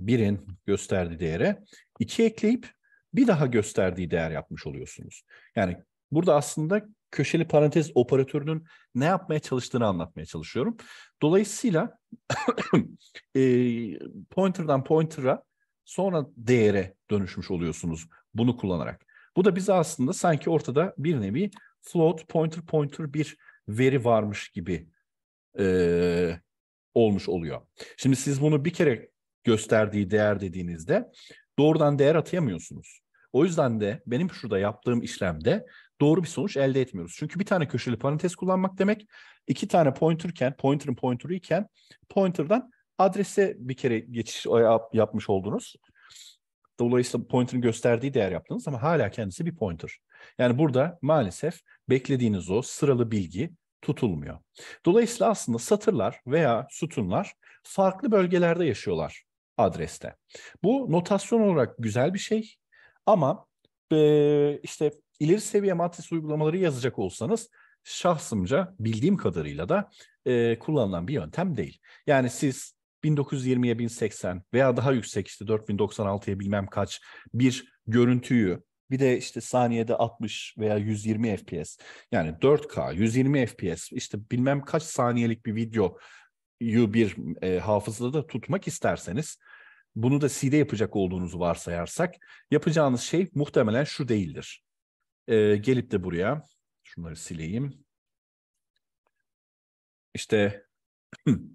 1'in gösterdiği değere 2 ekleyip bir daha gösterdiği değer yapmış oluyorsunuz. Yani burada aslında köşeli parantez operatörünün ne yapmaya çalıştığını anlatmaya çalışıyorum. Dolayısıyla e, pointer'dan pointer'a sonra değere dönüşmüş oluyorsunuz bunu kullanarak. Bu da bize aslında sanki ortada bir nevi float pointer pointer bir veri varmış gibi e, olmuş oluyor. Şimdi siz bunu bir kere gösterdiği değer dediğinizde doğrudan değer atayamıyorsunuz. O yüzden de benim şurada yaptığım işlemde doğru bir sonuç elde etmiyoruz. Çünkü bir tane köşeli parantez kullanmak demek iki tane pointerken, pointer'ın pointer'ı iken pointer'dan adrese bir kere geçiş yapmış oldunuz. Dolayısıyla pointer'ın gösterdiği değer yaptınız ama hala kendisi bir pointer. Yani burada maalesef beklediğiniz o sıralı bilgi tutulmuyor. Dolayısıyla aslında satırlar veya sütunlar farklı bölgelerde yaşıyorlar adreste. Bu notasyon olarak güzel bir şey ama e, işte ileri seviye matris uygulamaları yazacak olsanız şahsımca bildiğim kadarıyla da e, kullanılan bir yöntem değil. Yani siz 1920'ye 1080 veya daha yüksek işte 4096'ya bilmem kaç bir görüntüyü bir de işte saniyede 60 veya 120 FPS yani 4K 120 FPS işte bilmem kaç saniyelik bir videoyu bir e, hafızada tutmak isterseniz bunu da C'de yapacak olduğunuzu varsayarsak yapacağınız şey muhtemelen şu değildir. Ee, gelip de buraya şunları sileyim. İşte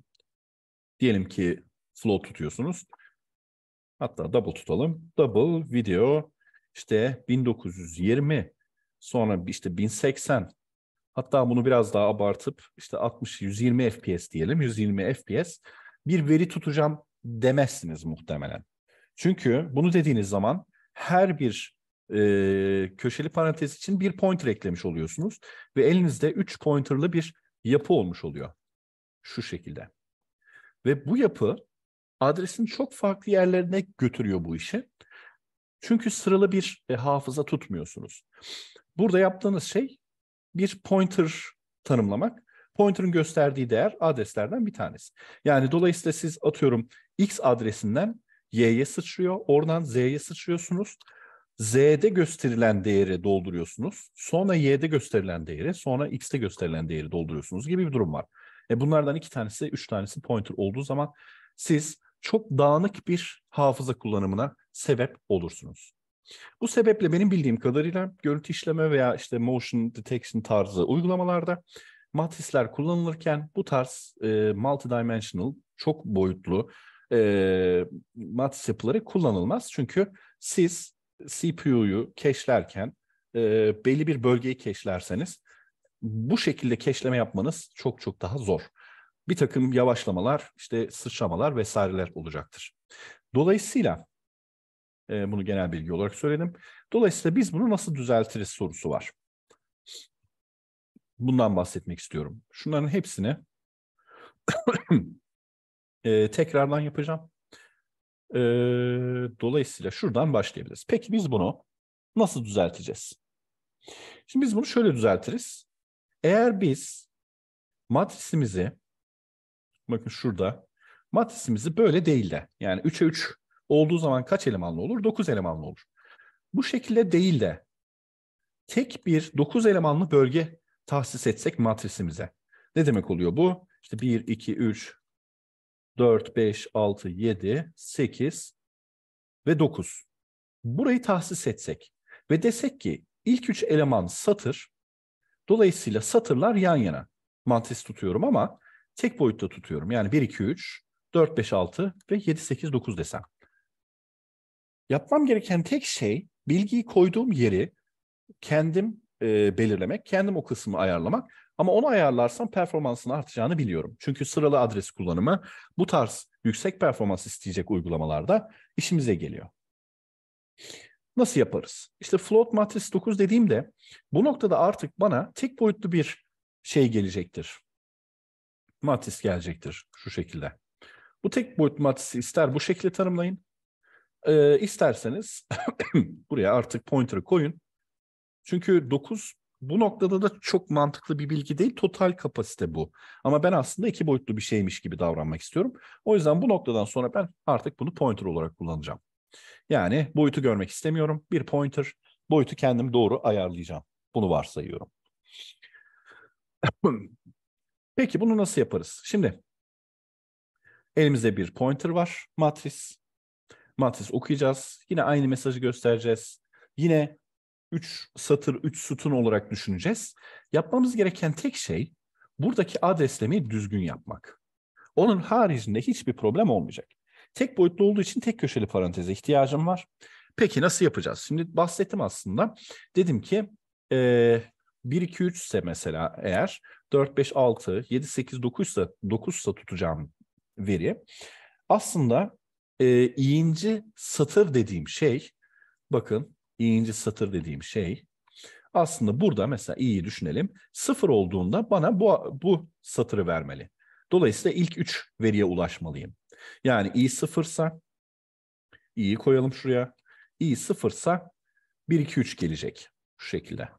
diyelim ki flow tutuyorsunuz. Hatta double tutalım. Double video işte 1920 sonra işte 1080 hatta bunu biraz daha abartıp işte 60 120 FPS diyelim. 120 FPS bir veri tutacağım demezsiniz muhtemelen. Çünkü bunu dediğiniz zaman her bir e, köşeli parantez için bir pointer eklemiş oluyorsunuz ve elinizde 3 pointerlı bir yapı olmuş oluyor. Şu şekilde. Ve bu yapı adresin çok farklı yerlerine götürüyor bu işi. Çünkü sıralı bir e, hafıza tutmuyorsunuz. Burada yaptığınız şey bir pointer tanımlamak. Pointer'ın gösterdiği değer adreslerden bir tanesi. Yani dolayısıyla siz atıyorum X adresinden Y'ye sıçrıyor. Oradan Z'ye sıçrıyorsunuz. Z'de gösterilen değeri dolduruyorsunuz. Sonra Y'de gösterilen değeri, sonra X'te gösterilen değeri dolduruyorsunuz gibi bir durum var. E bunlardan iki tanesi, üç tanesi pointer olduğu zaman siz çok dağınık bir hafıza kullanımına sebep olursunuz. Bu sebeple benim bildiğim kadarıyla görüntü işleme veya işte motion detection tarzı uygulamalarda matrisler kullanılırken bu tarz e, multidimensional, çok boyutlu e, mat yapıları kullanılmaz. Çünkü siz CPU'yu keşlerken e, belli bir bölgeyi keşlerseniz bu şekilde keşleme yapmanız çok çok daha zor. Bir takım yavaşlamalar, işte sıçramalar vesaireler olacaktır. Dolayısıyla e, bunu genel bilgi olarak söyledim. Dolayısıyla biz bunu nasıl düzeltiriz sorusu var. Bundan bahsetmek istiyorum. Şunların hepsini e, tekrardan yapacağım. E, dolayısıyla şuradan başlayabiliriz. Peki biz bunu nasıl düzelteceğiz? Şimdi biz bunu şöyle düzeltiriz. Eğer biz matrisimizi bakın şurada matrisimizi böyle değil de yani 3'e 3 olduğu zaman kaç elemanlı olur? 9 elemanlı olur. Bu şekilde değil de tek bir 9 elemanlı bölge tahsis etsek matrisimize. Ne demek oluyor bu? İşte 1, 2, 3, 4, 5, 6, 7, 8 ve 9. Burayı tahsis etsek ve desek ki ilk üç eleman satır. Dolayısıyla satırlar yan yana. Mantis tutuyorum ama tek boyutta tutuyorum. Yani 1, 2, 3, 4, 5, 6 ve 7, 8, 9 desem. Yapmam gereken tek şey bilgiyi koyduğum yeri kendim e, belirlemek, kendim o kısmı ayarlamak ama onu ayarlarsam performansın artacağını biliyorum. Çünkü sıralı adres kullanımı bu tarz yüksek performans isteyecek uygulamalarda işimize geliyor. Nasıl yaparız? İşte float matris 9 dediğimde bu noktada artık bana tek boyutlu bir şey gelecektir. Matris gelecektir şu şekilde. Bu tek boyutlu matrisi ister bu şekilde tanımlayın. Ee, isterseniz buraya artık pointer'ı koyun. Çünkü 9 bu noktada da çok mantıklı bir bilgi değil. Total kapasite bu. Ama ben aslında iki boyutlu bir şeymiş gibi davranmak istiyorum. O yüzden bu noktadan sonra ben artık bunu pointer olarak kullanacağım. Yani boyutu görmek istemiyorum. Bir pointer. Boyutu kendim doğru ayarlayacağım. Bunu varsayıyorum. Peki bunu nasıl yaparız? Şimdi elimizde bir pointer var. Matris. Matris okuyacağız. Yine aynı mesajı göstereceğiz. Yine 3 satır, 3 sütun olarak düşüneceğiz. Yapmamız gereken tek şey buradaki adreslemeyi düzgün yapmak. Onun haricinde hiçbir problem olmayacak. Tek boyutlu olduğu için tek köşeli paranteze ihtiyacım var. Peki nasıl yapacağız? Şimdi bahsettim aslında. Dedim ki e, 1, 2, 3 ise mesela eğer 4, 5, 6, 7, 8, 9 ise, 9 ise tutacağım veri. Aslında e, iğinci satır dediğim şey bakın İyinci satır dediğim şey aslında burada mesela iyi düşünelim. Sıfır olduğunda bana bu, bu satırı vermeli. Dolayısıyla ilk üç veriye ulaşmalıyım. Yani i sıfırsa i'yi koyalım şuraya. i sıfırsa 1, 2, 3 gelecek şu şekilde.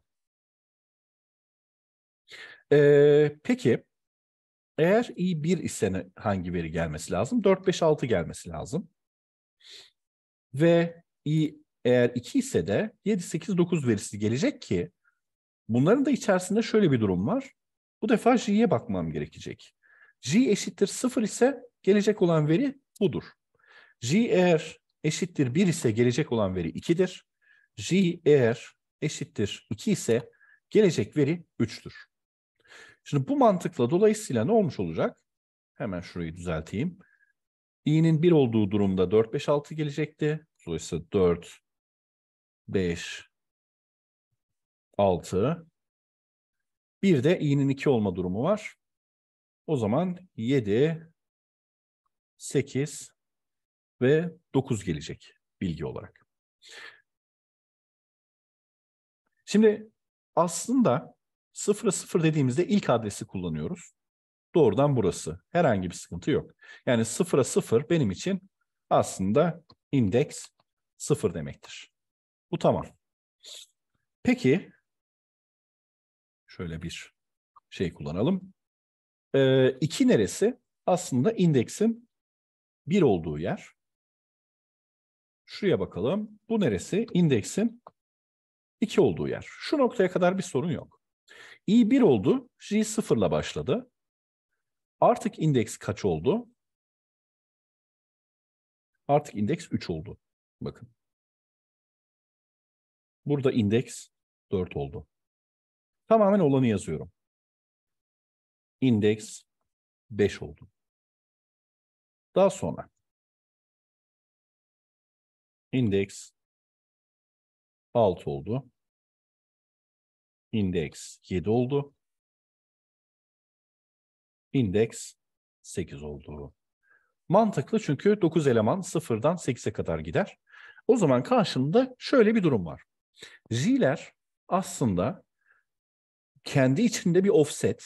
Ee, peki eğer i 1 ise hangi veri gelmesi lazım? 4, 5, 6 gelmesi lazım. Ve i eğer 2 ise de 7, 8, 9 verisi gelecek ki bunların da içerisinde şöyle bir durum var. Bu defa J'ye bakmam gerekecek. J eşittir 0 ise gelecek olan veri budur. J eğer eşittir 1 ise gelecek olan veri 2'dir. J eğer eşittir 2 ise gelecek veri 3'tür. Şimdi bu mantıkla dolayısıyla ne olmuş olacak? Hemen şurayı düzelteyim. i'nin 1 olduğu durumda 4, 5, 6 gelecekti. Dolayısıyla 4, 5, 6. Bir de i'nin 2 olma durumu var. O zaman 7, 8 ve 9 gelecek bilgi olarak. Şimdi aslında 0'a 0 dediğimizde ilk adresi kullanıyoruz. Doğrudan burası. Herhangi bir sıkıntı yok. Yani 0'a 0 benim için aslında indeks 0 demektir. Bu tamam. Peki şöyle bir şey kullanalım. 2 ee, neresi? Aslında indeksin bir olduğu yer. Şuraya bakalım. Bu neresi? İndeksin 2 olduğu yer. Şu noktaya kadar bir sorun yok. i 1 oldu. j 0 ile başladı. Artık indeks kaç oldu? Artık indeks 3 oldu. Bakın. Burada indeks 4 oldu. Tamamen olanı yazıyorum. İndeks 5 oldu. Daha sonra indeks 6 oldu. İndeks 7 oldu. İndeks 8 oldu. Mantıklı çünkü 9 eleman 0'dan 8'e kadar gider. O zaman karşında şöyle bir durum var. Z'ler aslında kendi içinde bir offset.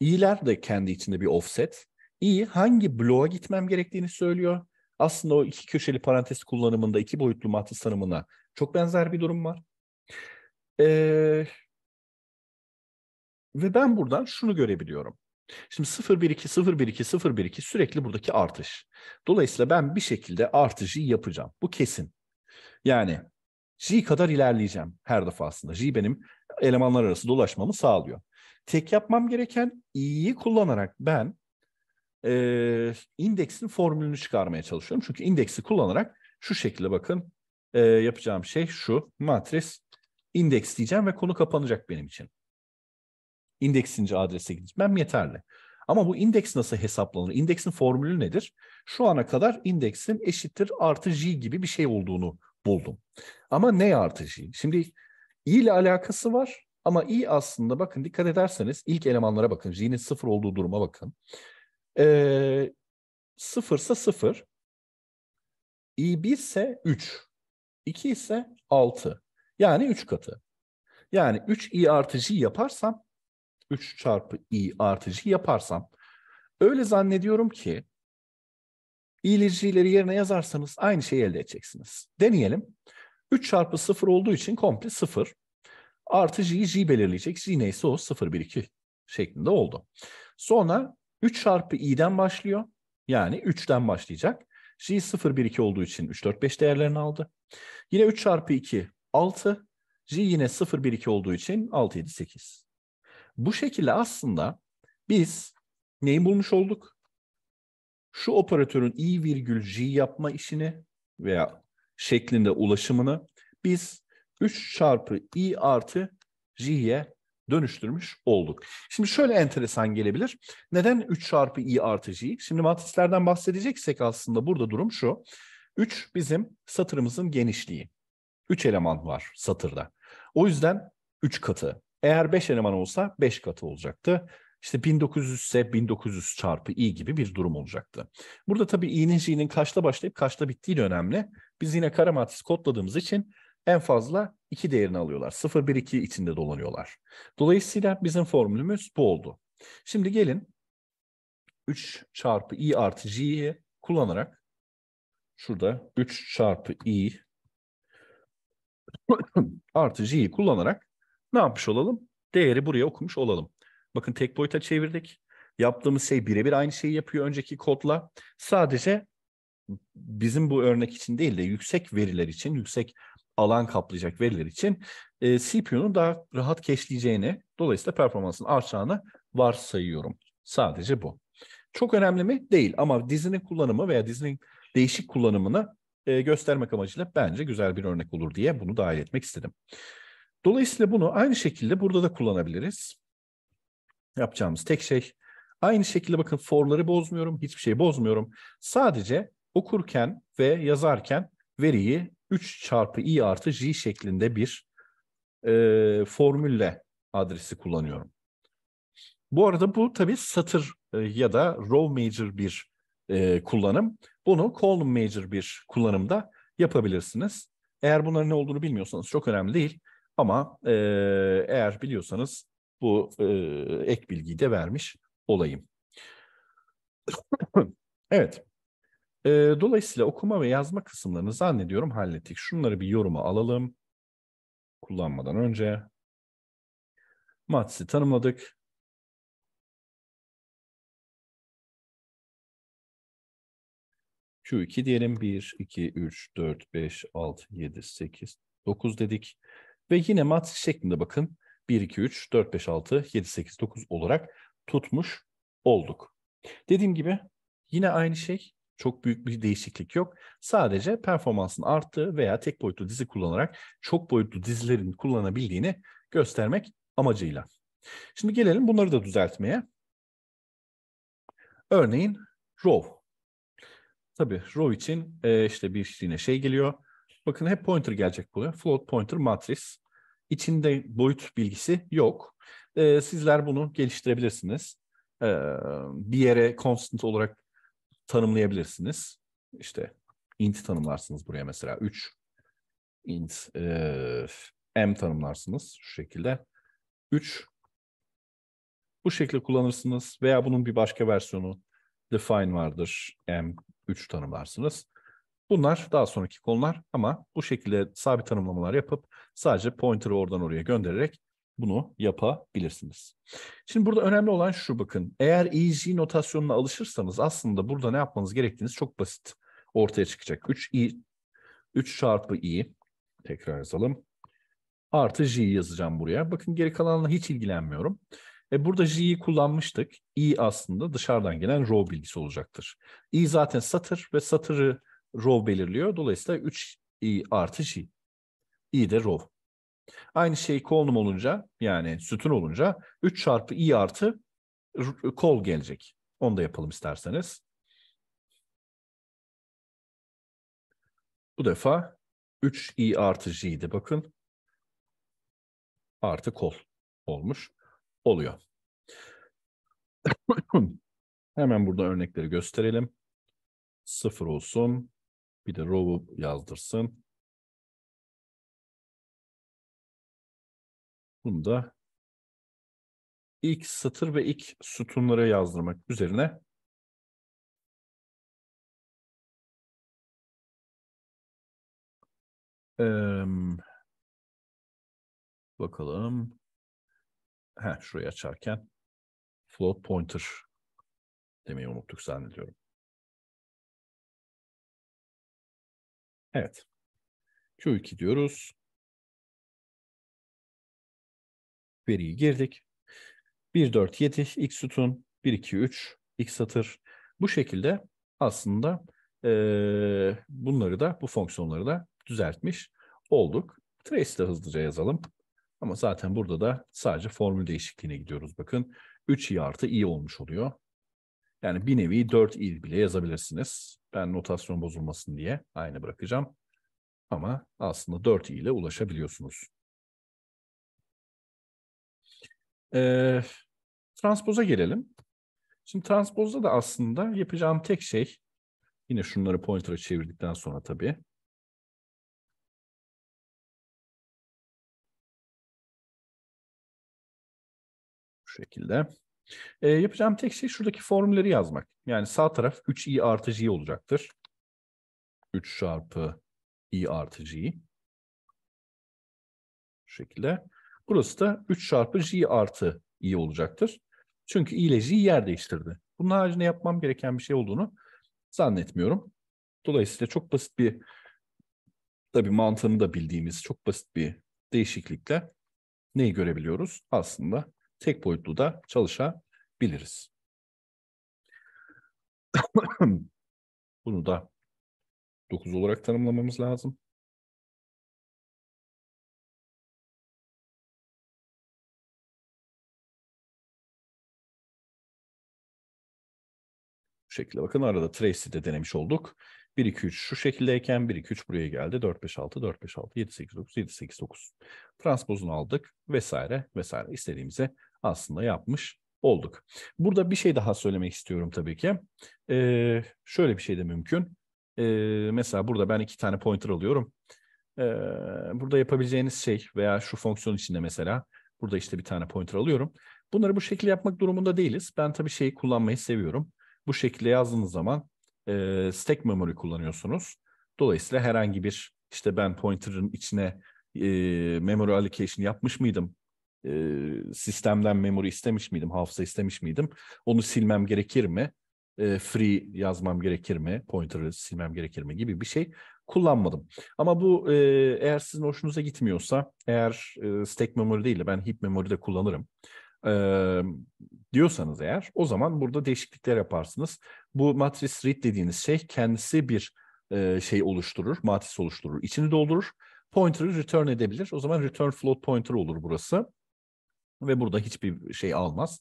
İ'ler de kendi içinde bir offset. İ hangi bloğa gitmem gerektiğini söylüyor. Aslında o iki köşeli parantez kullanımında iki boyutlu matris tanımına çok benzer bir durum var. Ee, ve ben buradan şunu görebiliyorum. Şimdi 012 012 012 sürekli buradaki artış. Dolayısıyla ben bir şekilde artışı yapacağım. Bu kesin. Yani J kadar ilerleyeceğim her defasında. J benim elemanlar arası dolaşmamı sağlıyor. Tek yapmam gereken i'yi kullanarak ben e, indeksin formülünü çıkarmaya çalışıyorum. Çünkü indeksi kullanarak şu şekilde bakın e, yapacağım şey şu matris indeks diyeceğim ve konu kapanacak benim için. İndeksinci adrese gitmem yeterli. Ama bu indeks nasıl hesaplanır? İndeksin formülü nedir? Şu ana kadar indeksin eşittir artı j gibi bir şey olduğunu buldum. Ama ne artışı? Şimdi iyi ile alakası var ama iyi aslında bakın dikkat ederseniz ilk elemanlara bakın. J'nin sıfır olduğu duruma bakın. Ee, sıfırsa sıfır. i bir ise üç. 2 ise 6. Yani 3 katı. Yani 3 i artı j yaparsam 3 çarpı i artı j yaparsam öyle zannediyorum ki İyilecileri yerine yazarsanız aynı şeyi elde edeceksiniz. Deneyelim. 3 çarpı 0 olduğu için komple 0. Artı j'yi j belirleyecek. j neyse o 0, 1, 2 şeklinde oldu. Sonra 3 çarpı i'den başlıyor. Yani 3'ten başlayacak. j 0, 1, 2 olduğu için 3, 4, 5 değerlerini aldı. Yine 3 çarpı 2, 6. j yine 0, 1, 2 olduğu için 6, 7, 8. Bu şekilde aslında biz neyi bulmuş olduk? şu operatörün i virgül j yapma işini veya şeklinde ulaşımını biz 3 çarpı i artı j'ye dönüştürmüş olduk. Şimdi şöyle enteresan gelebilir. Neden 3 çarpı i artı j? Şimdi matrislerden bahsedeceksek aslında burada durum şu. 3 bizim satırımızın genişliği. 3 eleman var satırda. O yüzden 3 katı. Eğer 5 eleman olsa 5 katı olacaktı. İşte 1900 ise 1900 çarpı i gibi bir durum olacaktı. Burada tabii i'nin j'nin kaçta başlayıp kaçta bittiği de önemli. Biz yine kare matris kodladığımız için en fazla 2 değerini alıyorlar. 0, 1, 2 içinde dolanıyorlar. Dolayısıyla bizim formülümüz bu oldu. Şimdi gelin 3 çarpı i artı j'yi kullanarak şurada 3 çarpı i artı j'yi kullanarak ne yapmış olalım? Değeri buraya okumuş olalım. Bakın tek boyuta çevirdik. Yaptığımız şey birebir aynı şeyi yapıyor önceki kodla. Sadece bizim bu örnek için değil de yüksek veriler için, yüksek alan kaplayacak veriler için e, CPU'nun daha rahat keşleyeceğini, dolayısıyla performansın artacağını varsayıyorum. Sadece bu. Çok önemli mi? Değil ama dizinin kullanımı veya dizinin değişik kullanımını e, göstermek amacıyla bence güzel bir örnek olur diye bunu dahil etmek istedim. Dolayısıyla bunu aynı şekilde burada da kullanabiliriz. Yapacağımız tek şey. Aynı şekilde bakın forları bozmuyorum, hiçbir şey bozmuyorum. Sadece okurken ve yazarken veriyi 3 çarpı i artı j şeklinde bir e, formülle adresi kullanıyorum. Bu arada bu tabii satır e, ya da row major bir e, kullanım. Bunu column major bir kullanımda yapabilirsiniz. Eğer bunların ne olduğunu bilmiyorsanız çok önemli değil. Ama e, eğer biliyorsanız bu e, ek bilgiyi de vermiş olayım. evet. E, dolayısıyla okuma ve yazma kısımlarını zannediyorum hallettik. Şunları bir yoruma alalım. Kullanmadan önce. Matsi tanımladık. Q2 diyelim. 1, 2, 3, 4, 5, 6, 7, 8, 9 dedik. Ve yine matris şeklinde bakın 1, 2, 3, 4, 5, 6, 7, 8, 9 olarak tutmuş olduk. Dediğim gibi yine aynı şey. Çok büyük bir değişiklik yok. Sadece performansın arttığı veya tek boyutlu dizi kullanarak çok boyutlu dizilerin kullanabildiğini göstermek amacıyla. Şimdi gelelim bunları da düzeltmeye. Örneğin row. Tabii row için e, işte bir yine şey geliyor. Bakın hep pointer gelecek buraya. Float pointer matris. İçinde boyut bilgisi yok. E, sizler bunu geliştirebilirsiniz. E, bir yere constant olarak tanımlayabilirsiniz. İşte int tanımlarsınız buraya mesela 3 int e, m tanımlarsınız şu şekilde. 3 bu şekilde kullanırsınız veya bunun bir başka versiyonu define vardır. M3 tanımlarsınız. Bunlar daha sonraki konular ama bu şekilde sabit tanımlamalar yapıp sadece pointer'ı oradan oraya göndererek bunu yapabilirsiniz. Şimdi burada önemli olan şu bakın. Eğer EG notasyonuna alışırsanız aslında burada ne yapmanız gerektiğiniz çok basit ortaya çıkacak. 3 i 3 çarpı i tekrar yazalım. Artı j yazacağım buraya. Bakın geri kalanla hiç ilgilenmiyorum. E burada j'yi kullanmıştık. i aslında dışarıdan gelen row bilgisi olacaktır. i zaten satır ve satırı row belirliyor. Dolayısıyla 3 i artı j. i de row. Aynı şey kolonum olunca yani sütun olunca 3 çarpı i artı kol gelecek. Onu da yapalım isterseniz. Bu defa 3i artı j'di bakın. Artı kol olmuş oluyor. Hemen burada örnekleri gösterelim. 0 olsun. Bir de row'u yazdırsın. Bunu da ilk satır ve ilk sütunlara yazdırmak üzerine Ee, bakalım. Heh, şurayı açarken float pointer demeyi unuttuk zannediyorum. Evet. Q2 diyoruz. Veriyi girdik. 1.4.7 x sütun 1.2.3 x satır. Bu şekilde aslında e, bunları da bu fonksiyonları da düzeltmiş olduk. Trace de hızlıca yazalım. Ama zaten burada da sadece formül değişikliğine gidiyoruz. Bakın 3i artı i olmuş oluyor. Yani bir nevi 4 il bile yazabilirsiniz. Ben notasyon bozulmasın diye aynı bırakacağım. Ama aslında 4 ile ulaşabiliyorsunuz. Ee, transpoza gelelim. Şimdi transpozda da aslında yapacağım tek şey yine şunları pointer'a çevirdikten sonra tabii. Şu şekilde. E, yapacağım tek şey şuradaki formülleri yazmak. Yani sağ taraf 3i artı g olacaktır. 3 çarpı i artı g. Şu şekilde. Burası da 3 çarpı j artı i olacaktır. Çünkü i ile j yer değiştirdi. Bunun haricinde yapmam gereken bir şey olduğunu zannetmiyorum. Dolayısıyla çok basit bir tabii mantığını da bildiğimiz çok basit bir değişiklikle neyi görebiliyoruz? Aslında tek boyutlu da çalışabiliriz. Bunu da 9 olarak tanımlamamız lazım. Bu şekilde bakın arada trace'i de denemiş olduk. 1, 2, 3 şu şekildeyken 1, 2, 3 buraya geldi. 4, 5, 6, 4, 5, 6, 7, 8, 9, 7, 8, 9. Transpozunu aldık vesaire vesaire istediğimize aslında yapmış olduk. Burada bir şey daha söylemek istiyorum tabii ki. Ee, şöyle bir şey de mümkün. Ee, mesela burada ben iki tane pointer alıyorum. Ee, burada yapabileceğiniz şey veya şu fonksiyon içinde mesela burada işte bir tane pointer alıyorum. Bunları bu şekilde yapmak durumunda değiliz. Ben tabii şeyi kullanmayı seviyorum. Bu şekilde yazdığınız zaman e, stack memory kullanıyorsunuz. Dolayısıyla herhangi bir işte ben pointer'ın içine e, memory allocation yapmış mıydım? e, sistemden memory istemiş miydim, hafıza istemiş miydim? Onu silmem gerekir mi? E, free yazmam gerekir mi? Pointer'ı silmem gerekir mi gibi bir şey kullanmadım. Ama bu e, eğer sizin hoşunuza gitmiyorsa, eğer e, stack memory değil de ben heap memory de kullanırım e, diyorsanız eğer o zaman burada değişiklikler yaparsınız. Bu matris read dediğiniz şey kendisi bir e, şey oluşturur, matris oluşturur, içini doldurur. Pointer'ı return edebilir. O zaman return float pointer olur burası ve burada hiçbir şey almaz.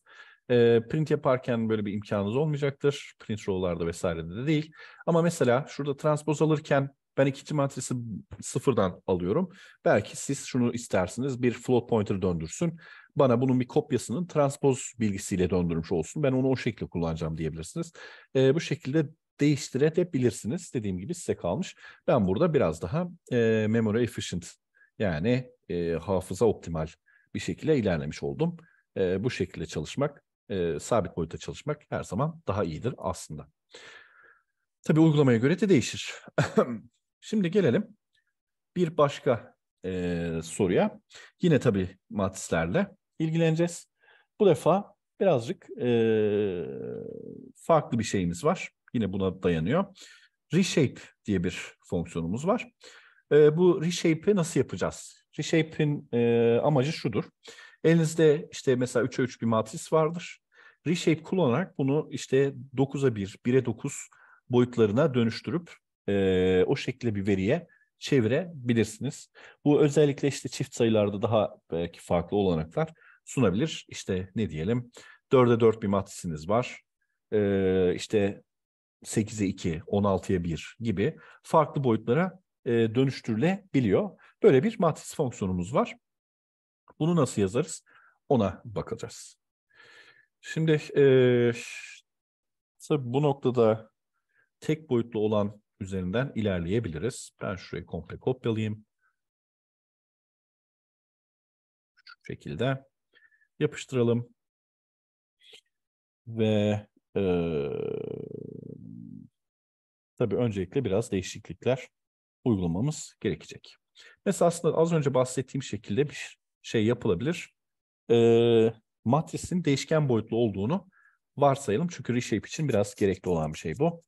E, print yaparken böyle bir imkanınız olmayacaktır. Print roll'larda vesairede de değil. Ama mesela şurada transpoz alırken ben ikinci matrisi sıfırdan alıyorum. Belki siz şunu istersiniz bir float pointer döndürsün. Bana bunun bir kopyasının transpoz bilgisiyle döndürmüş olsun. Ben onu o şekilde kullanacağım diyebilirsiniz. E, bu şekilde değiştirebilirsiniz. Dediğim gibi size kalmış. Ben burada biraz daha e, memory efficient yani e, hafıza optimal bir şekilde ilerlemiş oldum. E, bu şekilde çalışmak, e, sabit boyutta çalışmak her zaman daha iyidir aslında. Tabii uygulamaya göre de değişir. Şimdi gelelim bir başka e, soruya. Yine tabii matislerle ilgileneceğiz. Bu defa birazcık e, farklı bir şeyimiz var. Yine buna dayanıyor. Reshape diye bir fonksiyonumuz var. E, bu reshape'i nasıl yapacağız? Reshape'in şey e, amacı şudur. Elinizde işte mesela 3'e 3 bir matris vardır. Reshape kullanarak bunu işte 9'a 1, 1'e 9 boyutlarına dönüştürüp e, o şekilde bir veriye çevirebilirsiniz. Bu özellikle işte çift sayılarda daha belki farklı olanaklar sunabilir. İşte ne diyelim 4'e 4 bir matrisiniz var. E, işte 8'e 2, 16'ya 1 gibi farklı boyutlara e, dönüştürülebiliyor. Böyle bir matris fonksiyonumuz var. Bunu nasıl yazarız? Ona bakacağız. Şimdi e, tabii bu noktada tek boyutlu olan üzerinden ilerleyebiliriz. Ben şurayı komple kopyalayayım. Şu şekilde yapıştıralım. Ve e, tabii öncelikle biraz değişiklikler uygulamamız gerekecek. Mesela aslında az önce bahsettiğim şekilde bir şey yapılabilir. E, matrisin değişken boyutlu olduğunu varsayalım. Çünkü reshape için biraz gerekli olan bir şey bu.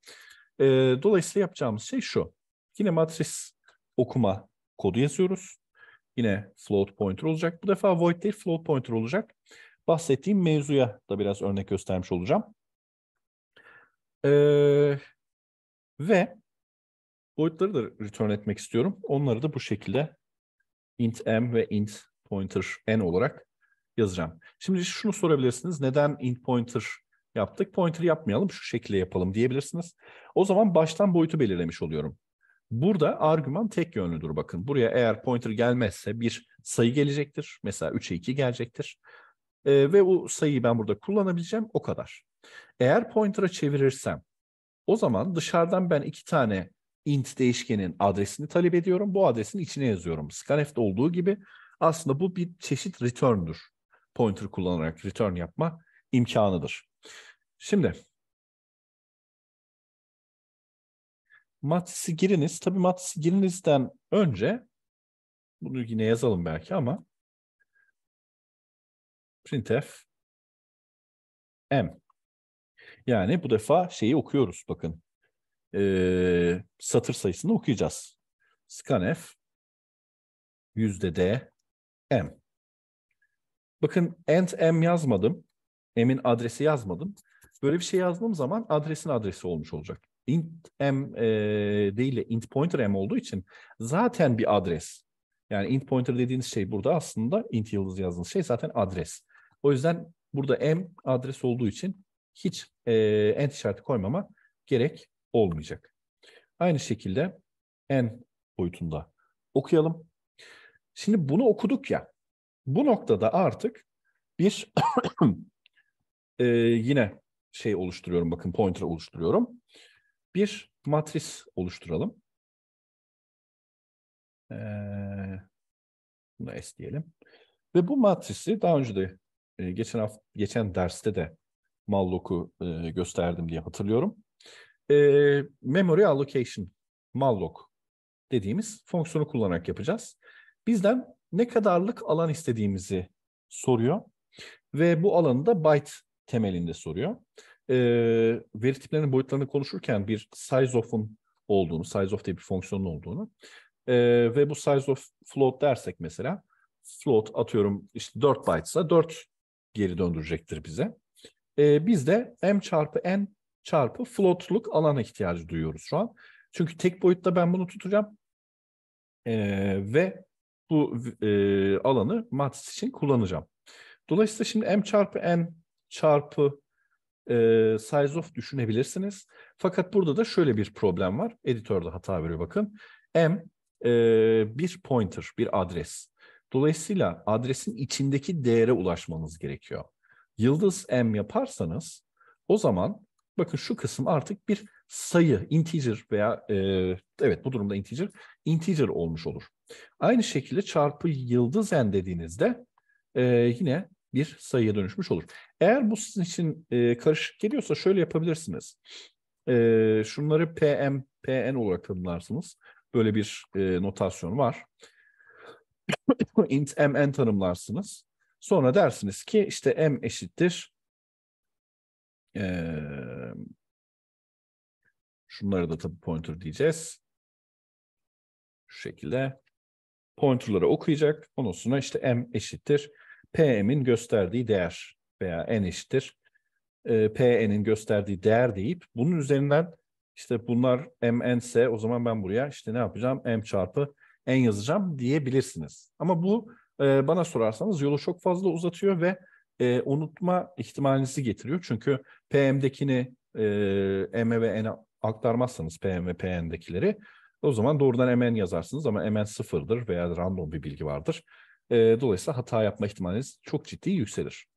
E, dolayısıyla yapacağımız şey şu. Yine matris okuma kodu yazıyoruz. Yine float pointer olacak. Bu defa void değil float pointer olacak. Bahsettiğim mevzuya da biraz örnek göstermiş olacağım. Ee, ve Boyutları da return etmek istiyorum. Onları da bu şekilde int m ve int pointer n olarak yazacağım. Şimdi şunu sorabilirsiniz. Neden int pointer yaptık? Pointer yapmayalım, şu şekilde yapalım diyebilirsiniz. O zaman baştan boyutu belirlemiş oluyorum. Burada argüman tek yönlüdür bakın. Buraya eğer pointer gelmezse bir sayı gelecektir. Mesela 3'e 2 gelecektir. ee, ve o sayıyı ben burada kullanabileceğim o kadar. Eğer pointer'a çevirirsem o zaman dışarıdan ben iki tane int değişkenin adresini talep ediyorum. Bu adresin içine yazıyorum. Scanf'de olduğu gibi aslında bu bir çeşit return'dur. Pointer kullanarak return yapma imkanıdır. Şimdi matrisi giriniz. Tabii matrisi girinizden önce bunu yine yazalım belki ama printf m. Yani bu defa şeyi okuyoruz bakın e, satır sayısını okuyacağız. Scanf yüzde D M. Bakın end M yazmadım. M'in adresi yazmadım. Böyle bir şey yazdığım zaman adresin adresi olmuş olacak. Int M e, değil de int pointer M olduğu için zaten bir adres. Yani int pointer dediğiniz şey burada aslında int yıldız yazdığınız şey zaten adres. O yüzden burada M adres olduğu için hiç e, end işareti koymama gerek olmayacak. Aynı şekilde n boyutunda okuyalım. Şimdi bunu okuduk ya. Bu noktada artık bir e, yine şey oluşturuyorum bakın pointer oluşturuyorum. Bir matris oluşturalım. Ee, bunu S diyelim. Ve bu matrisi daha önce de e, geçen hafta, geçen derste de Malloc'u e, gösterdim diye hatırlıyorum. E, memory allocation, malloc dediğimiz fonksiyonu kullanarak yapacağız. Bizden ne kadarlık alan istediğimizi soruyor ve bu alanı da byte temelinde soruyor. E, veri tiplerinin boyutlarını konuşurken bir size of'un olduğunu, size of diye bir fonksiyonun olduğunu e, ve bu size of float dersek mesela float atıyorum işte 4 byte ise 4 geri döndürecektir bize. E, biz de m çarpı n çarpı floatluk alana ihtiyacı duyuyoruz şu an. Çünkü tek boyutta ben bunu tutacağım e, ve bu e, alanı matris için kullanacağım. Dolayısıyla şimdi m çarpı n çarpı e, size of düşünebilirsiniz. Fakat burada da şöyle bir problem var. Editörde hata veriyor bakın. M e, bir pointer, bir adres. Dolayısıyla adresin içindeki değere ulaşmanız gerekiyor. Yıldız M yaparsanız o zaman Bakın şu kısım artık bir sayı, integer veya e, evet bu durumda integer, integer olmuş olur. Aynı şekilde çarpı yıldız n dediğinizde e, yine bir sayıya dönüşmüş olur. Eğer bu sizin için e, karışık geliyorsa şöyle yapabilirsiniz. E, şunları PM, PN olarak tanımlarsınız. Böyle bir e, notasyon var. int mn tanımlarsınız. Sonra dersiniz ki işte m eşittir e, Şunlara da tabii pointer diyeceğiz. Şu şekilde pointer'ları okuyacak. Onun sonra işte m eşittir. pm'in gösterdiği değer veya n eşittir. E, pn'in gösterdiği değer deyip bunun üzerinden işte bunlar m, n, ise o zaman ben buraya işte ne yapacağım? m çarpı n yazacağım diyebilirsiniz. Ama bu e, bana sorarsanız yolu çok fazla uzatıyor ve e, unutma ihtimalinizi getiriyor. Çünkü PM'dekini e, M ve N'e aktarmazsanız PM ve PN'dekileri o zaman doğrudan MN yazarsınız ama MN sıfırdır veya random bir bilgi vardır. E, dolayısıyla hata yapma ihtimaliniz çok ciddi yükselir.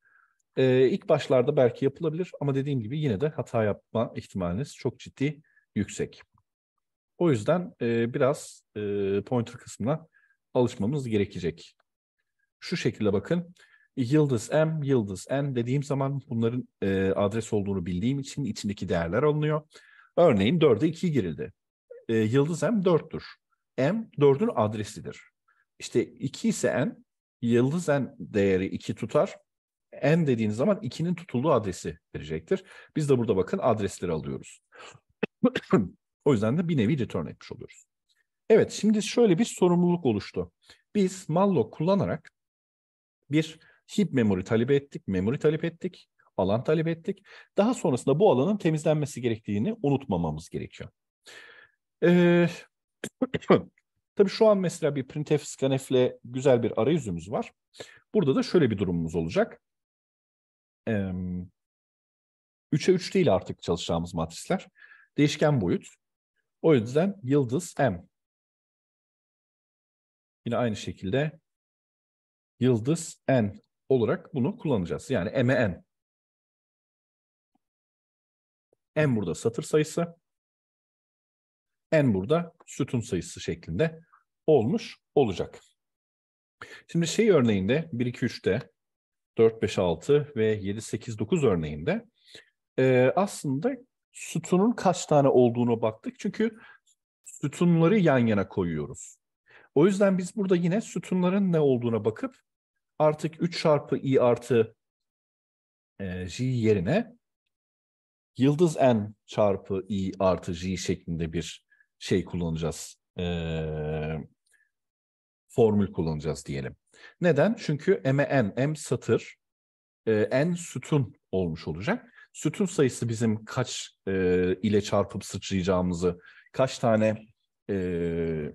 E, ilk başlarda belki yapılabilir ama dediğim gibi yine de hata yapma ihtimaliniz çok ciddi yüksek. O yüzden e, biraz e, pointer kısmına alışmamız gerekecek. Şu şekilde bakın. Yıldız M, yıldız N dediğim zaman bunların e, adres olduğunu bildiğim için içindeki değerler alınıyor. Örneğin 4'e 2 girildi. E, yıldız M 4'tür. M 4'ün adresidir. İşte 2 ise N, yıldız N değeri 2 tutar. N dediğiniz zaman 2'nin tutulduğu adresi verecektir. Biz de burada bakın adresleri alıyoruz. o yüzden de bir nevi return etmiş oluyoruz. Evet şimdi şöyle bir sorumluluk oluştu. Biz malloc kullanarak bir heap memory talep ettik, memory talep ettik alan talep ettik. Daha sonrasında bu alanın temizlenmesi gerektiğini unutmamamız gerekiyor. Ee, tabii şu an mesela bir printf scanf'le güzel bir arayüzümüz var. Burada da şöyle bir durumumuz olacak. Ee, 3'e 3 değil artık çalışacağımız matrisler. Değişken boyut. O yüzden yıldız M. Yine aynı şekilde yıldız N olarak bunu kullanacağız. Yani MN En burada satır sayısı, en burada sütun sayısı şeklinde olmuş olacak. Şimdi şey örneğinde 1, 2, 3'te 4, 5, 6 ve 7, 8, 9 örneğinde e, aslında sütunun kaç tane olduğunu baktık. Çünkü sütunları yan yana koyuyoruz. O yüzden biz burada yine sütunların ne olduğuna bakıp artık 3 çarpı i artı e, j yerine yıldız n çarpı i artı j şeklinde bir şey kullanacağız. Ee, formül kullanacağız diyelim. Neden? Çünkü m n, m satır, e, n sütun olmuş olacak. Sütun sayısı bizim kaç e, ile çarpıp sıçrayacağımızı, kaç tane e,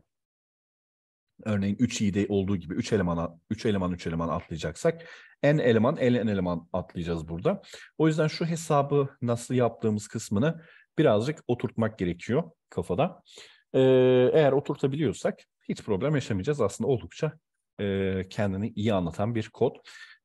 Örneğin 3 i'de olduğu gibi 3 elemana 3 eleman 3 eleman atlayacaksak en eleman en eleman atlayacağız burada. O yüzden şu hesabı nasıl yaptığımız kısmını birazcık oturtmak gerekiyor kafada. Ee, eğer oturtabiliyorsak hiç problem yaşamayacağız. Aslında oldukça e, kendini iyi anlatan bir kod.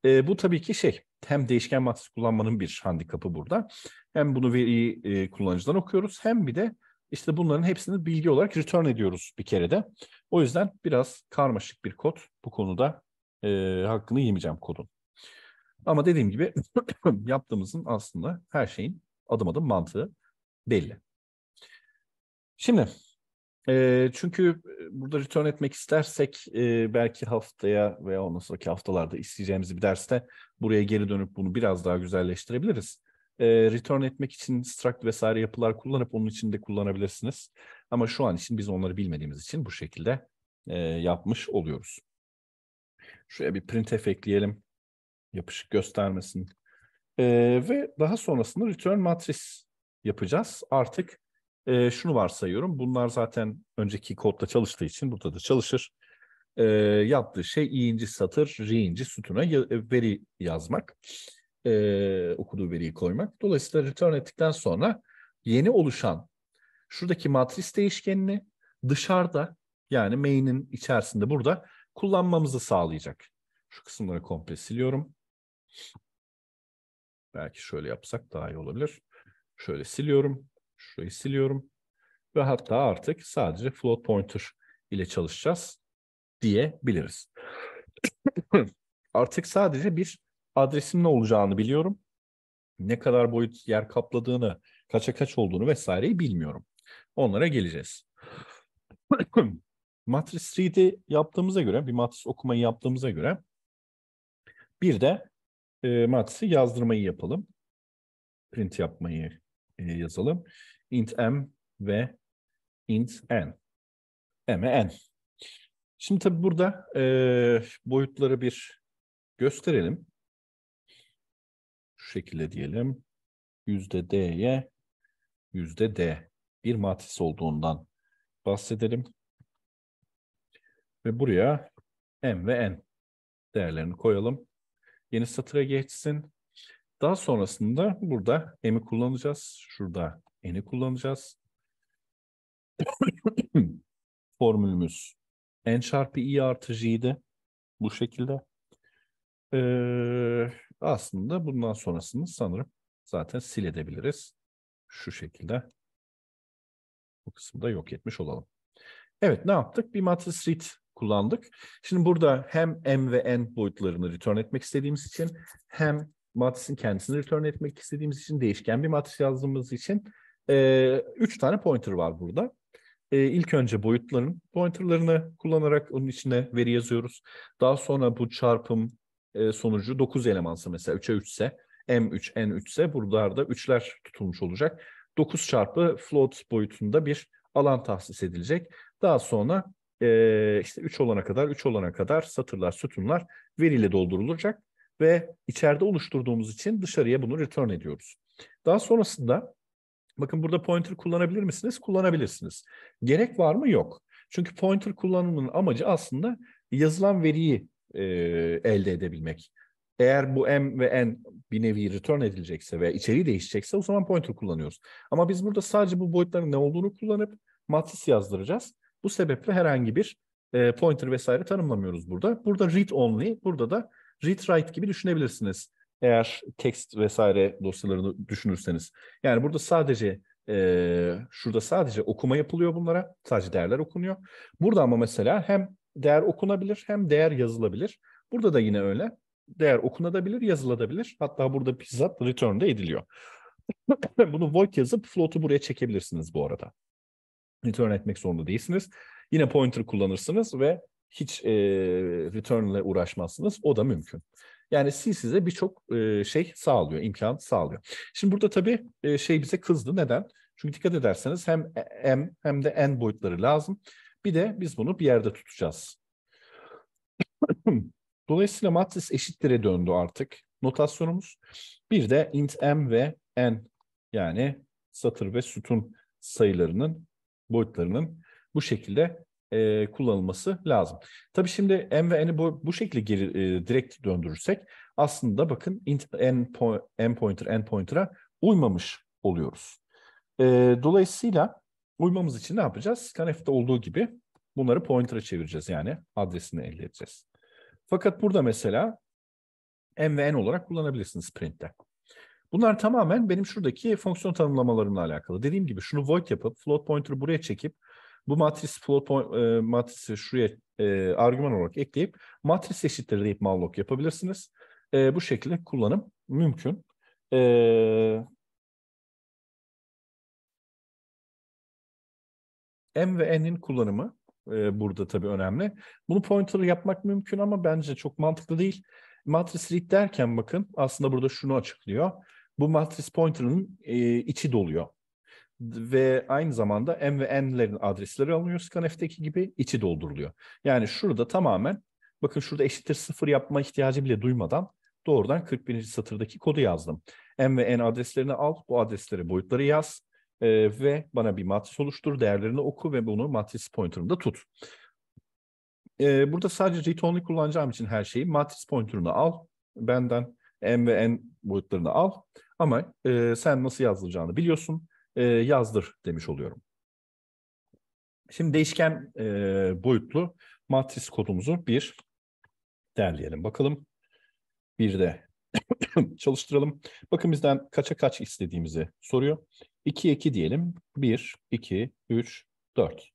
E, bu tabii ki şey hem değişken matris kullanmanın bir handikapı burada. Hem bunu veri e, kullanıcıdan okuyoruz hem bir de işte bunların hepsini bilgi olarak return ediyoruz bir kere de. O yüzden biraz karmaşık bir kod bu konuda e, hakkını yemeyeceğim kodun. Ama dediğim gibi yaptığımızın aslında her şeyin adım adım mantığı belli. Şimdi e, çünkü burada return etmek istersek e, belki haftaya veya ondan sonraki haftalarda isteyeceğimiz bir derste buraya geri dönüp bunu biraz daha güzelleştirebiliriz e, return etmek için struct vesaire yapılar kullanıp onun için de kullanabilirsiniz. Ama şu an için biz onları bilmediğimiz için bu şekilde e, yapmış oluyoruz. Şuraya bir printf ekleyelim. Yapışık göstermesin. E, ve daha sonrasında return matris yapacağız. Artık e, şunu varsayıyorum. Bunlar zaten önceki kodla çalıştığı için burada da çalışır. E, yaptığı şey i'inci satır, re'inci sütuna e, veri yazmak e, okuduğu veriyi koymak. Dolayısıyla return ettikten sonra yeni oluşan şuradaki matris değişkenini dışarıda yani main'in içerisinde burada kullanmamızı sağlayacak. Şu kısımları komple siliyorum. Belki şöyle yapsak daha iyi olabilir. Şöyle siliyorum. Şurayı siliyorum. Ve hatta artık sadece float pointer ile çalışacağız diyebiliriz. artık sadece bir Adresim ne olacağını biliyorum. Ne kadar boyut yer kapladığını, kaça kaç olduğunu vesaireyi bilmiyorum. Onlara geleceğiz. matris 3D yaptığımıza göre, bir matris okumayı yaptığımıza göre bir de e, matrisi yazdırmayı yapalım. Print yapmayı e, yazalım. int m ve int n. M m'e n. Şimdi tabii burada e, boyutları bir gösterelim şekilde diyelim. Yüzde D'ye yüzde D bir matris olduğundan bahsedelim. Ve buraya M ve N değerlerini koyalım. Yeni satıra geçsin. Daha sonrasında burada M'i kullanacağız. Şurada N'i kullanacağız. Formülümüz N çarpı I artı J'ydi. Bu şekilde. Ee, aslında bundan sonrasını sanırım zaten sil Şu şekilde bu kısımda yok etmiş olalım. Evet ne yaptık? Bir matris read kullandık. Şimdi burada hem m ve n boyutlarını return etmek istediğimiz için hem matrisin kendisini return etmek istediğimiz için değişken bir matris yazdığımız için e, üç tane pointer var burada. E, ilk önce boyutların pointerlarını kullanarak onun içine veri yazıyoruz. Daha sonra bu çarpım e, sonucu 9 elemansa mesela 3'e 3 ise M3, N3 ise buralarda 3'ler tutulmuş olacak. 9 çarpı float boyutunda bir alan tahsis edilecek. Daha sonra e, işte 3 olana kadar 3 olana kadar satırlar, sütunlar veriyle doldurulacak ve içeride oluşturduğumuz için dışarıya bunu return ediyoruz. Daha sonrasında bakın burada pointer kullanabilir misiniz? Kullanabilirsiniz. Gerek var mı? Yok. Çünkü pointer kullanımının amacı aslında yazılan veriyi e, elde edebilmek. Eğer bu m ve n bir nevi return edilecekse veya içeriği değişecekse o zaman pointer kullanıyoruz. Ama biz burada sadece bu boyutların ne olduğunu kullanıp matris yazdıracağız. Bu sebeple herhangi bir e, pointer vesaire tanımlamıyoruz burada. Burada read only, burada da read write gibi düşünebilirsiniz. Eğer text vesaire dosyalarını düşünürseniz. Yani burada sadece e, şurada sadece okuma yapılıyor bunlara. Sadece değerler okunuyor. Burada ama mesela hem değer okunabilir hem değer yazılabilir. Burada da yine öyle. Değer okunabilir, yazılabilir. Hatta burada bizzat return de ediliyor. Bunu void yazıp float'u buraya çekebilirsiniz bu arada. Return etmek zorunda değilsiniz. Yine pointer kullanırsınız ve hiç e, return ile uğraşmazsınız. O da mümkün. Yani C size birçok e, şey sağlıyor, imkan sağlıyor. Şimdi burada tabii e, şey bize kızdı. Neden? Çünkü dikkat ederseniz hem e, M hem de N boyutları lazım. Bir de biz bunu bir yerde tutacağız. Dolayısıyla matris eşittire döndü artık notasyonumuz. Bir de int m ve n yani satır ve sütun sayılarının boyutlarının bu şekilde e, kullanılması lazım. Tabii şimdi m ve n'i bu, bu şekilde geri e, direkt döndürürsek aslında bakın int n, po, n pointer n pointer'a uymamış oluyoruz. E, dolayısıyla Uymamız için ne yapacağız? Scanf'te olduğu gibi bunları pointer'a çevireceğiz yani adresini elde edeceğiz. Fakat burada mesela m ve n olarak kullanabilirsiniz print'te. Bunlar tamamen benim şuradaki fonksiyon tanımlamalarımla alakalı. Dediğim gibi şunu void yapıp float pointer'ı buraya çekip bu matris float point, e, matrisi şuraya e, argüman olarak ekleyip matris eşittir deyip malloc yapabilirsiniz. E, bu şekilde kullanım mümkün. E, M ve N'in kullanımı e, burada tabii önemli. Bunu pointer yapmak mümkün ama bence çok mantıklı değil. Matris read derken bakın aslında burada şunu açıklıyor. Bu matris pointer'ın e, içi doluyor. Ve aynı zamanda M ve N'lerin adresleri alınıyor scanf'teki gibi içi dolduruluyor. Yani şurada tamamen bakın şurada eşittir sıfır yapma ihtiyacı bile duymadan doğrudan 41. satırdaki kodu yazdım. M ve N adreslerini al, bu adreslere boyutları yaz e, ve bana bir matris oluştur, değerlerini oku ve bunu matris pointer'ımda tut. E, burada sadece read only kullanacağım için her şeyi matris pointer'ını al, benden m ve n boyutlarını al ama e, sen nasıl yazılacağını biliyorsun, e, yazdır demiş oluyorum. Şimdi değişken e, boyutlu matris kodumuzu bir derleyelim bakalım. Bir de çalıştıralım. Bakın bizden kaça kaç istediğimizi soruyor. 2, 2 diyelim. 1, 2, 3, 4.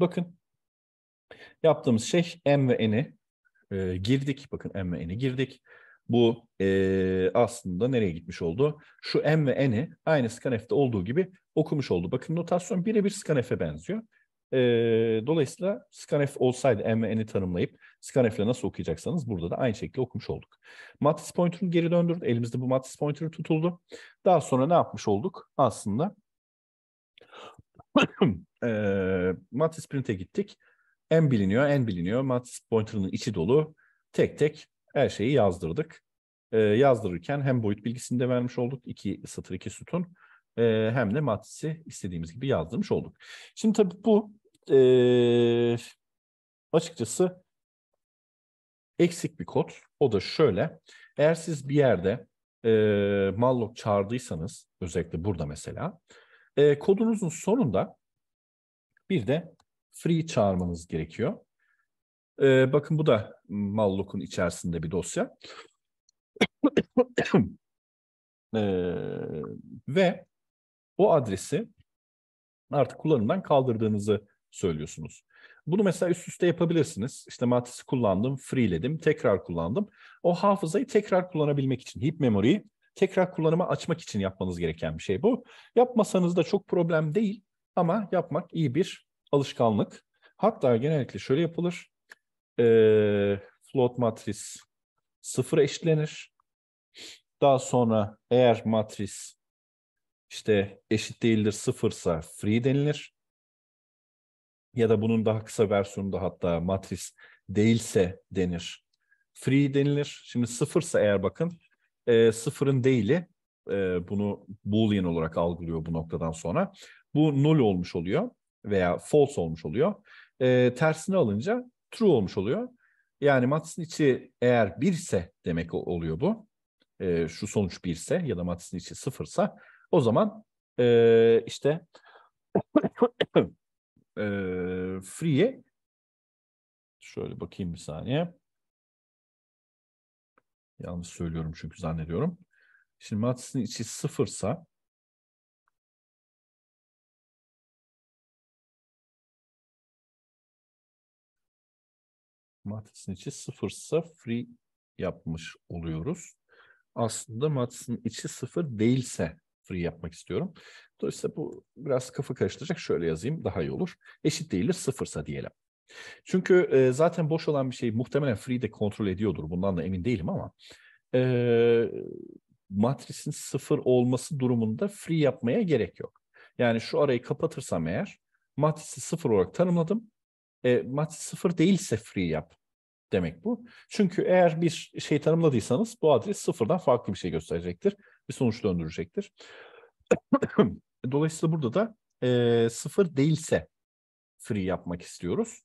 Bakın yaptığımız şey M ve N'i e, girdik. Bakın M ve N'i girdik. Bu e, aslında nereye gitmiş oldu? Şu M ve N'i aynı scanf'te olduğu gibi okumuş oldu. Bakın notasyon birebir scanf'e benziyor. E, dolayısıyla scanf olsaydı m'n'i tanımlayıp scanf nasıl okuyacaksanız burada da aynı şekilde okumuş olduk. Matris pointer'ını geri döndürdü. Elimizde bu matris pointer'ı tutuldu. Daha sonra ne yapmış olduk? Aslında e, matris print'e gittik. M biliniyor, N biliniyor. Matris pointer'ının içi dolu. Tek tek her şeyi yazdırdık. E, yazdırırken hem boyut bilgisini de vermiş olduk. 2 satır 2 sütun e, hem de matrisi istediğimiz gibi yazdırmış olduk. Şimdi tabii bu e, açıkçası eksik bir kod. O da şöyle. Eğer siz bir yerde e, malloc çağırdıysanız özellikle burada mesela e, kodunuzun sonunda bir de free çağırmanız gerekiyor. E, bakın bu da malloc'un içerisinde bir dosya. e, ve o adresi artık kullanımdan kaldırdığınızı söylüyorsunuz. Bunu mesela üst üste yapabilirsiniz. İşte matrisi kullandım, freeledim, tekrar kullandım. O hafızayı tekrar kullanabilmek için, heap memory'yi tekrar kullanıma açmak için yapmanız gereken bir şey bu. Yapmasanız da çok problem değil ama yapmak iyi bir alışkanlık. Hatta genellikle şöyle yapılır. E, float matris sıfır eşitlenir. Daha sonra eğer matris işte eşit değildir sıfırsa free denilir. Ya da bunun daha kısa versiyonu da hatta matris değilse denir. Free denilir. Şimdi sıfırsa eğer bakın e, sıfırın değili e, bunu boolean olarak algılıyor bu noktadan sonra. Bu null olmuş oluyor veya false olmuş oluyor. E, tersini alınca true olmuş oluyor. Yani matrisin içi eğer birse demek oluyor bu. E, şu sonuç birse ya da matrisin içi sıfırsa o zaman e, işte e, free'ye şöyle bakayım bir saniye. Yanlış söylüyorum çünkü zannediyorum. Şimdi matrisin içi sıfırsa matrisin içi sıfırsa free yapmış oluyoruz. Aslında matrisin içi sıfır değilse free yapmak istiyorum. Dolayısıyla bu biraz kafa karıştıracak. Şöyle yazayım daha iyi olur. Eşit değildir sıfırsa diyelim. Çünkü e, zaten boş olan bir şey muhtemelen free de kontrol ediyordur. Bundan da emin değilim ama e, matrisin sıfır olması durumunda free yapmaya gerek yok. Yani şu arayı kapatırsam eğer matrisi sıfır olarak tanımladım. E, matris sıfır değilse free yap demek bu. Çünkü eğer bir şey tanımladıysanız bu adres sıfırdan farklı bir şey gösterecektir bir sonuç döndürecektir. Dolayısıyla burada da e, sıfır değilse free yapmak istiyoruz.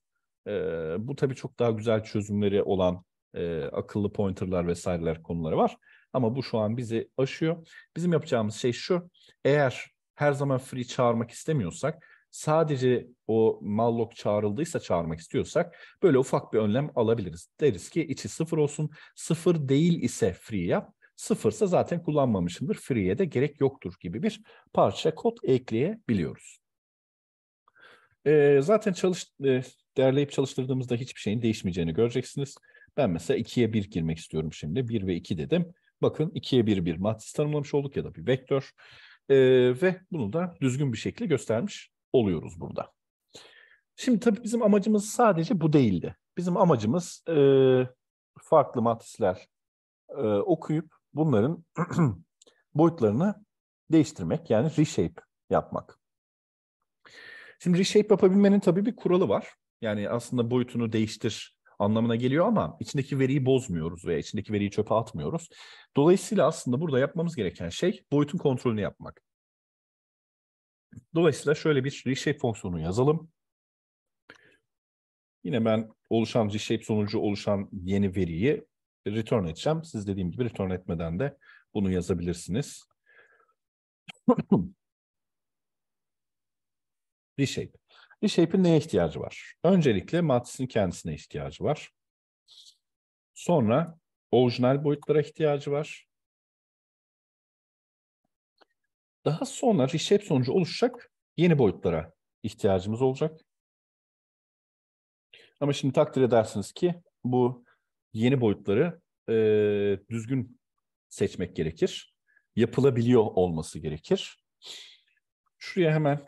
E, bu tabii çok daha güzel çözümleri olan e, akıllı pointerlar vesaireler konuları var. Ama bu şu an bizi aşıyor. Bizim yapacağımız şey şu. Eğer her zaman free çağırmak istemiyorsak sadece o malloc çağrıldıysa çağırmak istiyorsak böyle ufak bir önlem alabiliriz. Deriz ki içi sıfır olsun. Sıfır değil ise free yap. Sıfırsa zaten kullanmamışımdır. Free'ye de gerek yoktur gibi bir parça kod ekleyebiliyoruz. E, zaten çalış, e, derleyip çalıştırdığımızda hiçbir şeyin değişmeyeceğini göreceksiniz. Ben mesela 2'ye 1 girmek istiyorum şimdi. 1 ve 2 dedim. Bakın 2'ye 1 bir matris tanımlamış olduk ya da bir vektör. E, ve bunu da düzgün bir şekilde göstermiş oluyoruz burada. Şimdi tabii bizim amacımız sadece bu değildi. Bizim amacımız e, farklı matrisler e, okuyup bunların boyutlarını değiştirmek yani reshape yapmak. Şimdi reshape yapabilmenin tabii bir kuralı var. Yani aslında boyutunu değiştir anlamına geliyor ama içindeki veriyi bozmuyoruz veya içindeki veriyi çöpe atmıyoruz. Dolayısıyla aslında burada yapmamız gereken şey boyutun kontrolünü yapmak. Dolayısıyla şöyle bir reshape fonksiyonu yazalım. Yine ben oluşan reshape sonucu oluşan yeni veriyi return edeceğim. Siz dediğim gibi return etmeden de bunu yazabilirsiniz. Reshape. Reshape'in neye ihtiyacı var? Öncelikle matrisin kendisine ihtiyacı var. Sonra orijinal boyutlara ihtiyacı var. Daha sonra reshape sonucu oluşacak yeni boyutlara ihtiyacımız olacak. Ama şimdi takdir edersiniz ki bu yeni boyutları e, düzgün seçmek gerekir. Yapılabiliyor olması gerekir. Şuraya hemen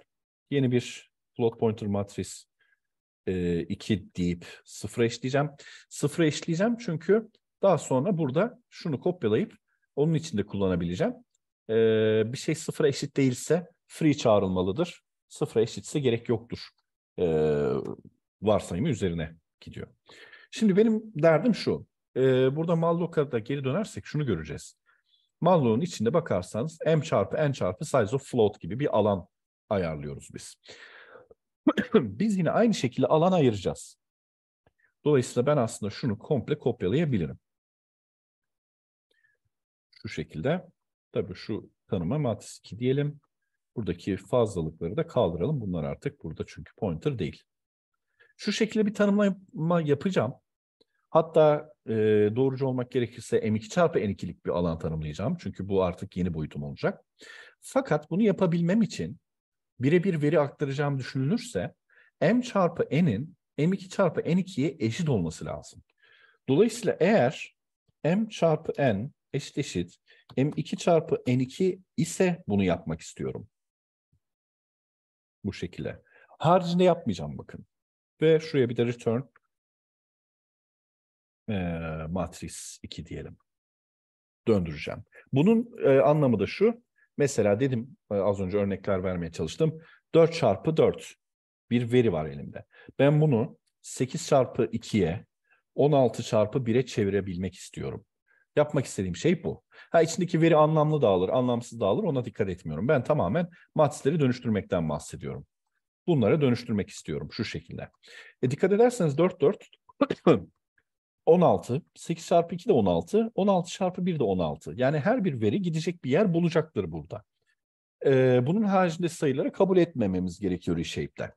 yeni bir float pointer matris e, 2 deyip sıfıra eşleyeceğim. Sıfıra eşleyeceğim çünkü daha sonra burada şunu kopyalayıp onun içinde kullanabileceğim. E, bir şey sıfıra eşit değilse free çağrılmalıdır. Sıfıra eşitse gerek yoktur. E, varsayımı üzerine gidiyor. Şimdi benim derdim şu. E, burada Malloc'a geri dönersek şunu göreceğiz. Malloc'un içinde bakarsanız m çarpı n çarpı size of float gibi bir alan ayarlıyoruz biz. biz yine aynı şekilde alan ayıracağız. Dolayısıyla ben aslında şunu komple kopyalayabilirim. Şu şekilde. Tabii şu tanıma matris 2 diyelim. Buradaki fazlalıkları da kaldıralım. Bunlar artık burada çünkü pointer değil. Şu şekilde bir tanımlama yapacağım. Hatta e, doğrucu olmak gerekirse M2 çarpı N2'lik bir alan tanımlayacağım. Çünkü bu artık yeni boyutum olacak. Fakat bunu yapabilmem için birebir veri aktaracağım düşünülürse M çarpı N'in M2 çarpı N2'ye eşit olması lazım. Dolayısıyla eğer M çarpı N eşit eşit M2 çarpı N2 ise bunu yapmak istiyorum. Bu şekilde. Haricinde yapmayacağım bakın. Ve şuraya bir de return e, matris 2 diyelim. Döndüreceğim. Bunun e, anlamı da şu. Mesela dedim e, az önce örnekler vermeye çalıştım. 4 çarpı 4 bir veri var elimde. Ben bunu 8 çarpı 2'ye 16 çarpı 1'e çevirebilmek istiyorum. Yapmak istediğim şey bu. Ha içindeki veri anlamlı dağılır, anlamsız dağılır ona dikkat etmiyorum. Ben tamamen matrisleri dönüştürmekten bahsediyorum. Bunlara dönüştürmek istiyorum şu şekilde. E, dikkat ederseniz 4 4 16. 8 çarpı 2 de 16. 16 çarpı 1 de 16. Yani her bir veri gidecek bir yer bulacaktır burada. Ee, bunun haricinde sayıları kabul etmememiz gerekiyor reshapeden.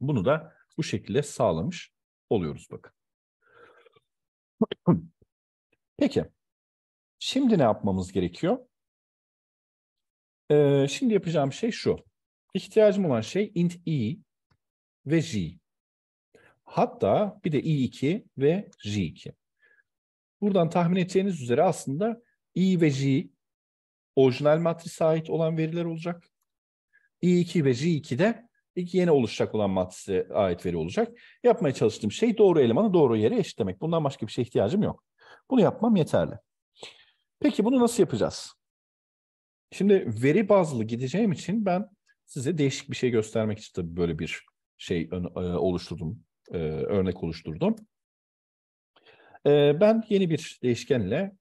Bunu da bu şekilde sağlamış oluyoruz bakın. Peki. Şimdi ne yapmamız gerekiyor? Ee, şimdi yapacağım şey şu. İhtiyacım olan şey int i ve j. Hatta bir de i2 ve j2. Buradan tahmin edeceğiniz üzere aslında i ve j orijinal matrise ait olan veriler olacak. i2 ve j2'de iki yeni oluşacak olan matrise ait veri olacak. Yapmaya çalıştığım şey doğru elemanı doğru yere eşitlemek. Bundan başka bir şey ihtiyacım yok. Bunu yapmam yeterli. Peki bunu nasıl yapacağız? Şimdi veri bazlı gideceğim için ben size değişik bir şey göstermek için tabii böyle bir şey e, oluşturdum e, örnek oluşturdum. E, ben yeni bir değişkenle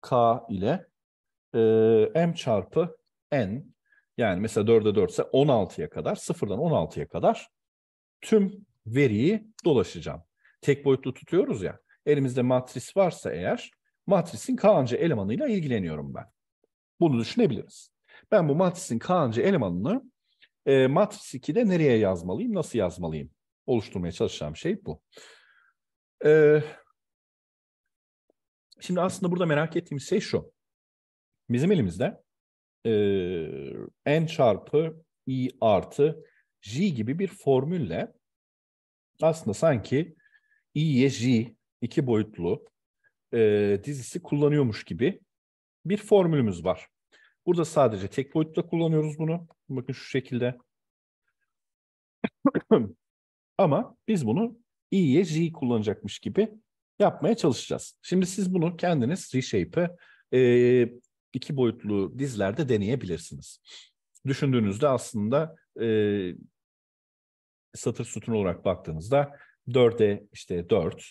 k ile e, m çarpı n yani mesela 4'e 4 ise 16'ya kadar sıfırdan 16'ya kadar tüm veriyi dolaşacağım. Tek boyutlu tutuyoruz ya elimizde matris varsa eğer matrisin Kaan'cı elemanıyla ilgileniyorum ben. Bunu düşünebiliriz. Ben bu matrisin Kaan'cı elemanını e, matris 2'de nereye yazmalıyım, nasıl yazmalıyım oluşturmaya çalışacağım şey bu. Ee, şimdi aslında burada merak ettiğim şey şu. Bizim elimizde e, n çarpı i artı j gibi bir formülle aslında sanki i'ye j iki boyutlu e, dizisi kullanıyormuş gibi bir formülümüz var. Burada sadece tek boyutta kullanıyoruz bunu. Bakın şu şekilde. Ama biz bunu i'ye j'yi kullanacakmış gibi yapmaya çalışacağız. Şimdi siz bunu kendiniz reshape'ı e, iki boyutlu dizlerde deneyebilirsiniz. Düşündüğünüzde aslında e, satır sütun olarak baktığınızda 4'e işte 4,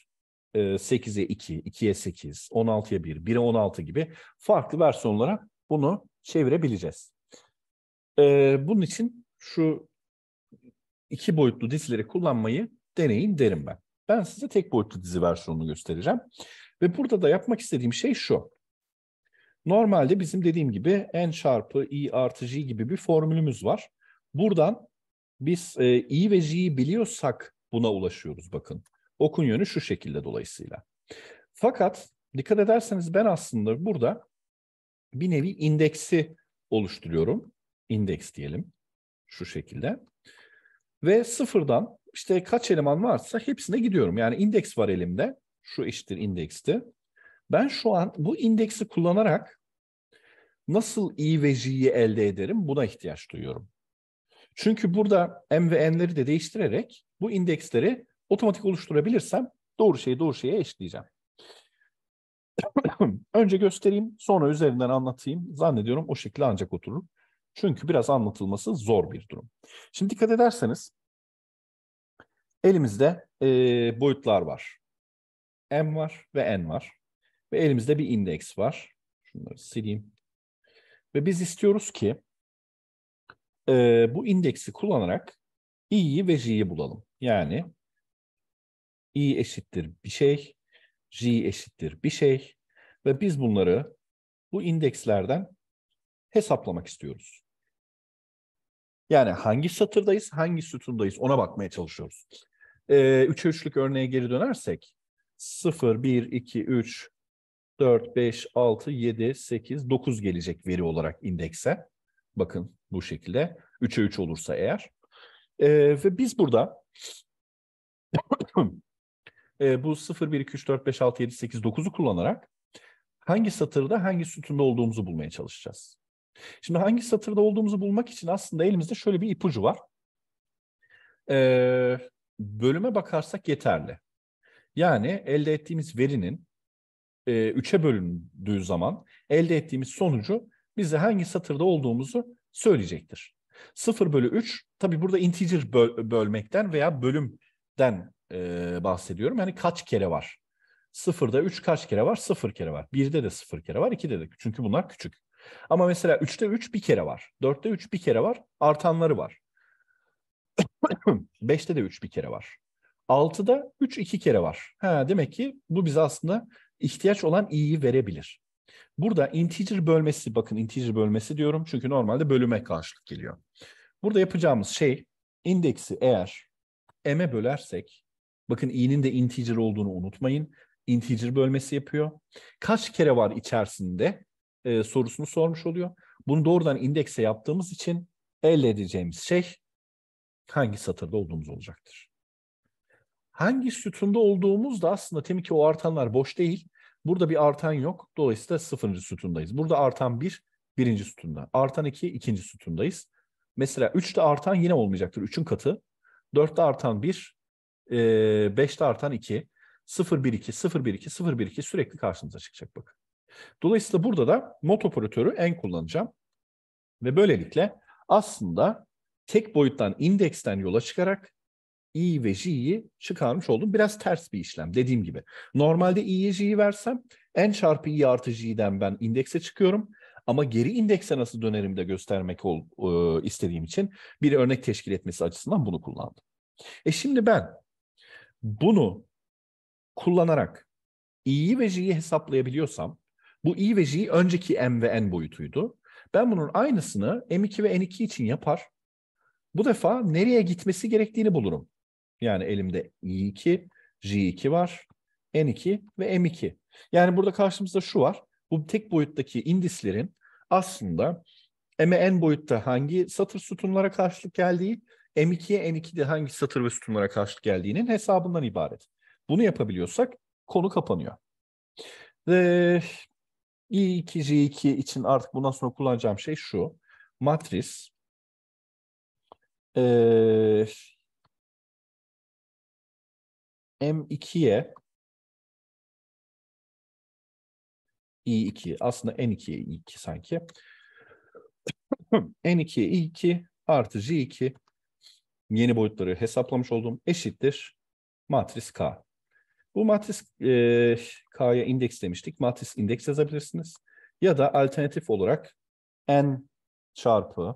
8'e 2, 2'ye 8, 16'ya 1, 1'e 16 gibi farklı versiyonlara bunu çevirebileceğiz. E, bunun için şu iki boyutlu dizileri kullanmayı deneyin derim ben. Ben size tek boyutlu dizi versiyonunu göstereceğim. Ve burada da yapmak istediğim şey şu. Normalde bizim dediğim gibi n çarpı i artı j gibi bir formülümüz var. Buradan biz e, i ve j'yi biliyorsak buna ulaşıyoruz bakın. Okun yönü şu şekilde dolayısıyla. Fakat dikkat ederseniz ben aslında burada bir nevi indeksi oluşturuyorum. İndeks diyelim şu şekilde. Ve sıfırdan işte kaç eleman varsa hepsine gidiyorum. Yani indeks var elimde. Şu eşittir indeksti. Ben şu an bu indeksi kullanarak nasıl i ve j'yi elde ederim buna ihtiyaç duyuyorum. Çünkü burada m ve n'leri de değiştirerek bu indeksleri otomatik oluşturabilirsem doğru şeyi doğru şeye eşleyeceğim. Önce göstereyim sonra üzerinden anlatayım. Zannediyorum o şekilde ancak oturur. Çünkü biraz anlatılması zor bir durum. Şimdi dikkat ederseniz elimizde e, boyutlar var. M var ve N var. Ve elimizde bir indeks var. Şunları sileyim. Ve biz istiyoruz ki e, bu indeksi kullanarak i'yi ve j'yi bulalım. Yani i eşittir bir şey, j eşittir bir şey ve biz bunları bu indekslerden hesaplamak istiyoruz. Yani hangi satırdayız, hangi sütundayız ona bakmaya çalışıyoruz. E, ee, 3'e 3'lük örneğe geri dönersek 0, 1, 2, 3, 4, 5, 6, 7, 8, 9 gelecek veri olarak indekse. Bakın bu şekilde 3'e 3 olursa eğer. E, ve biz burada e, bu 0, 1, 2, 3, 4, 5, 6, 7, 8, 9'u kullanarak hangi satırda hangi sütunda olduğumuzu bulmaya çalışacağız. Şimdi hangi satırda olduğumuzu bulmak için aslında elimizde şöyle bir ipucu var. Ee, bölüme bakarsak yeterli. Yani elde ettiğimiz verinin e, üçe bölündüğü zaman elde ettiğimiz sonucu bize hangi satırda olduğumuzu söyleyecektir. 0 bölü 3 Tabii burada integer böl bölmekten veya bölümden e, bahsediyorum. Yani kaç kere var? 0'da 3 kaç kere var? 0 kere var. 1'de de 0 kere var. 2'de de. Çünkü bunlar küçük. Ama mesela 3'te 3 bir kere var. 4'te 3 bir kere var. Artanları var. 5'te de 3 bir kere var. 6'da 3 iki kere var. Ha, demek ki bu bize aslında ihtiyaç olan i'yi verebilir. Burada integer bölmesi, bakın integer bölmesi diyorum çünkü normalde bölüme karşılık geliyor. Burada yapacağımız şey indeksi eğer m'e bölersek, bakın i'nin de integer olduğunu unutmayın. Integer bölmesi yapıyor. Kaç kere var içerisinde? e, sorusunu sormuş oluyor. Bunu doğrudan indekse yaptığımız için elde edeceğimiz şey hangi satırda olduğumuz olacaktır. Hangi sütunda olduğumuz da aslında tabii ki o artanlar boş değil. Burada bir artan yok. Dolayısıyla sıfırıncı sütundayız. Burada artan bir, birinci sütunda. Artan iki, ikinci sütundayız. Mesela üçte artan yine olmayacaktır. Üçün katı. Dörtte artan bir, e, beşte artan iki. Sıfır bir iki. Sıfır bir iki. Sıfır bir iki sürekli karşınıza çıkacak bakın. Dolayısıyla burada da mod operatörü en kullanacağım. Ve böylelikle aslında tek boyuttan indeksten yola çıkarak i ve j'yi çıkarmış oldum. Biraz ters bir işlem dediğim gibi. Normalde i'ye j'yi versem n çarpı i artı j'den ben indekse çıkıyorum. Ama geri indekse nasıl dönerim de göstermek ol, e, istediğim için bir örnek teşkil etmesi açısından bunu kullandım. E şimdi ben bunu kullanarak i'yi ve j'yi hesaplayabiliyorsam bu i e ve j önceki m ve n boyutuydu. Ben bunun aynısını m2 ve n2 için yapar. Bu defa nereye gitmesi gerektiğini bulurum. Yani elimde e i2, j2 var, n2 ve m2. Yani burada karşımızda şu var. Bu tek boyuttaki indislerin aslında m'e n boyutta hangi satır sütunlara karşılık geldiği, m2'ye n2'de hangi satır ve sütunlara karşılık geldiğinin hesabından ibaret. Bunu yapabiliyorsak konu kapanıyor. Ee, i 2 c 2 için artık bundan sonra kullanacağım şey şu. Matris e, m2'ye i2 aslında n2'ye i2 sanki. n2'ye i2 artı j2 yeni boyutları hesaplamış olduğum eşittir matris K. Bu matris e, K'ya indeks demiştik. Matris indeks yazabilirsiniz. Ya da alternatif olarak N çarpı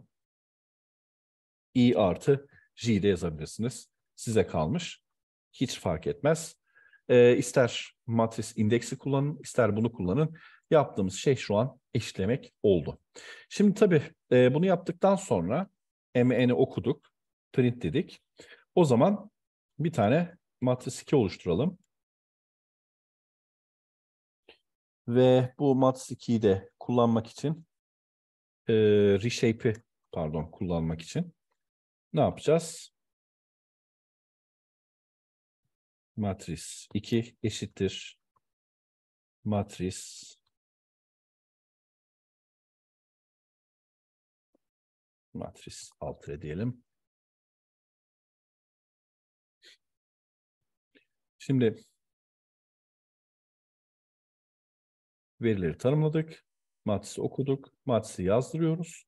I artı J de yazabilirsiniz. Size kalmış. Hiç fark etmez. E, ister matris indeksi kullanın, ister bunu kullanın. Yaptığımız şey şu an eşlemek oldu. Şimdi tabii e, bunu yaptıktan sonra MN'i okuduk, print dedik. O zaman bir tane matris 2 oluşturalım. Ve bu Mats 2'yi de kullanmak için e, reshape'i pardon kullanmak için ne yapacağız? Matris 2 eşittir matris matris 6 diyelim. Şimdi Verileri tanımladık. Matris'i okuduk. Matris'i yazdırıyoruz.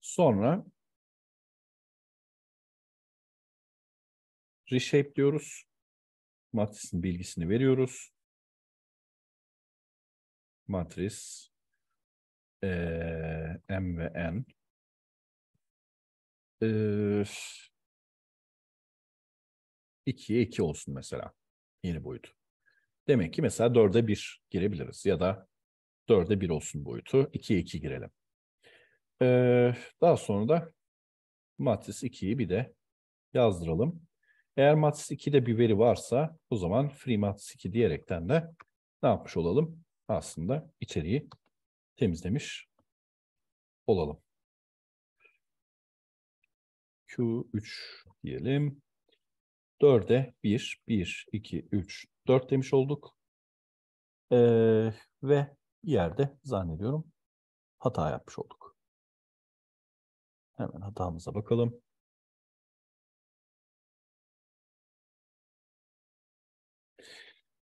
Sonra reshape diyoruz. Matrisin bilgisini veriyoruz. Matris e, M ve N e, 2'ye 2 olsun mesela yeni boyut. Demek ki mesela 4'e 1 girebiliriz ya da 4'e 1 olsun boyutu. 2'ye 2 girelim. Ee, daha sonra da matris 2'yi bir de yazdıralım. Eğer matris 2'de bir veri varsa o zaman free matris 2 diyerekten de ne yapmış olalım? Aslında içeriği temizlemiş olalım. Q3 diyelim. 4'e 1, 1, 2, 3, 4 demiş olduk. Ee, ve bir yerde zannediyorum hata yapmış olduk. Hemen hatamıza bakalım.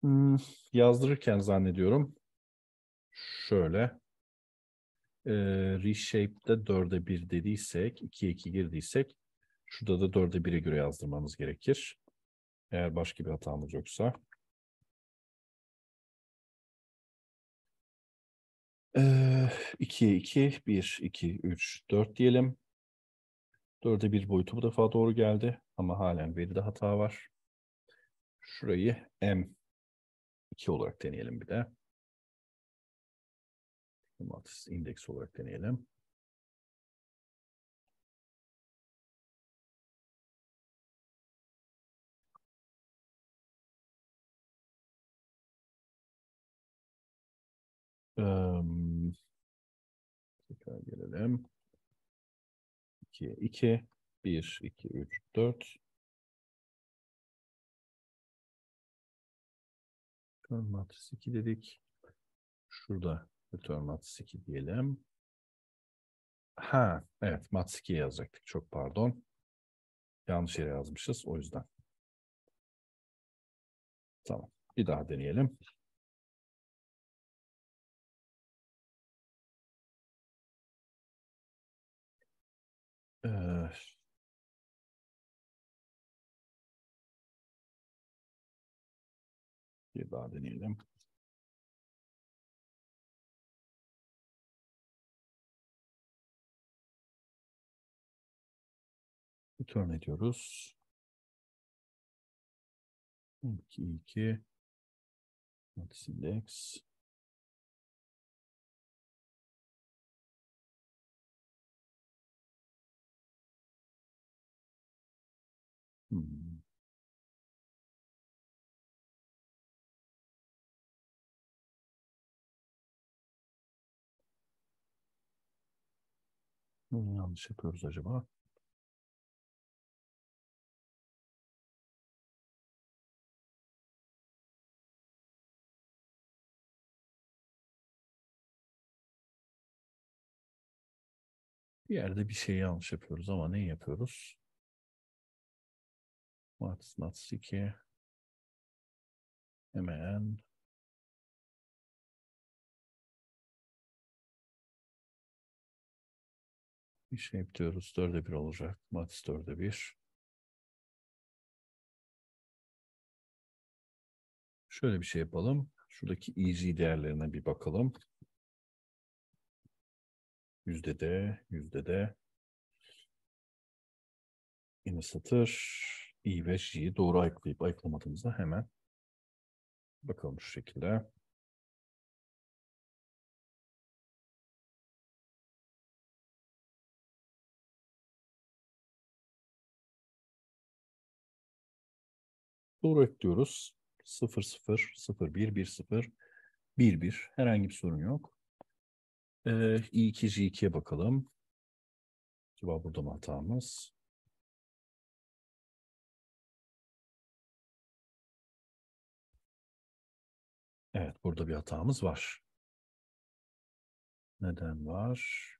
Hmm, yazdırırken zannediyorum şöyle e, reshape'de 4'e 1 dediysek, 2'ye iki girdiysek şurada da dörde bir'e göre yazdırmamız gerekir. Eğer başka bir hatamız yoksa. 2'ye 2, 1, 2, 3, 4 diyelim. 4'e 1 boyutu bu defa doğru geldi ama halen veride hata var. Şurayı M2 olarak deneyelim bir de. Matris indeks olarak deneyelim. Um, tekrar gelelim. 2'ye 2, 1, 2, 3, 4. Return matris 2 dedik. Şurada return matris 2 diyelim. Ha, evet matris 2'ye yazacaktık. Çok pardon. Yanlış yere yazmışız o yüzden. Tamam. Bir daha deneyelim. bir daha deneyelim. Return ediyoruz. 12, 2, Max Index. Hmm. yanlış yapıyoruz acaba? Bir yerde bir şey yanlış yapıyoruz ama ne yapıyoruz? Let's let's see here. Hemen bir şey yapıyoruz. Dörde bir olacak. Matis dörde bir. Şöyle bir şey yapalım. Şuradaki easy değerlerine bir bakalım. Yüzde de, yüzde de. Yine satır i ve j'yi doğru ayıklayıp ayıklamadığımızda hemen bakalım şu şekilde. Doğru ekliyoruz. 0 0 0 1 1 0 1 1 herhangi bir sorun yok. Ee, i2 g2'ye bakalım. Acaba burada mı hatamız? Evet, burada bir hatamız var. Neden var?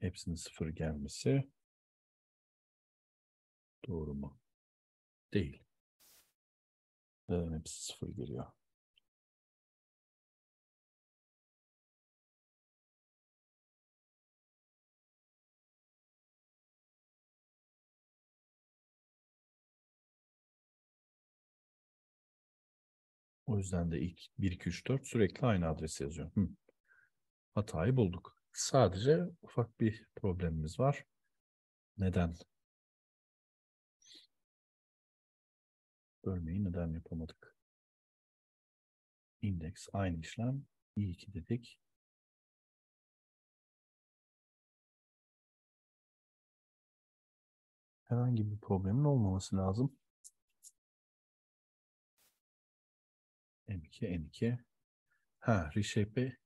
Hepsinin sıfır gelmesi doğru mu? Değil. Neden hepsi sıfır geliyor? O yüzden de ilk 1, 2, 3, 4 sürekli aynı adresi yazıyorum. Hı. Hatayı bulduk. Sadece ufak bir problemimiz var. Neden? Bölmeyi neden yapamadık? Index aynı işlem. İyi ki dedik. Herhangi bir problemin olmaması lazım. M2, N2. Ha, reshape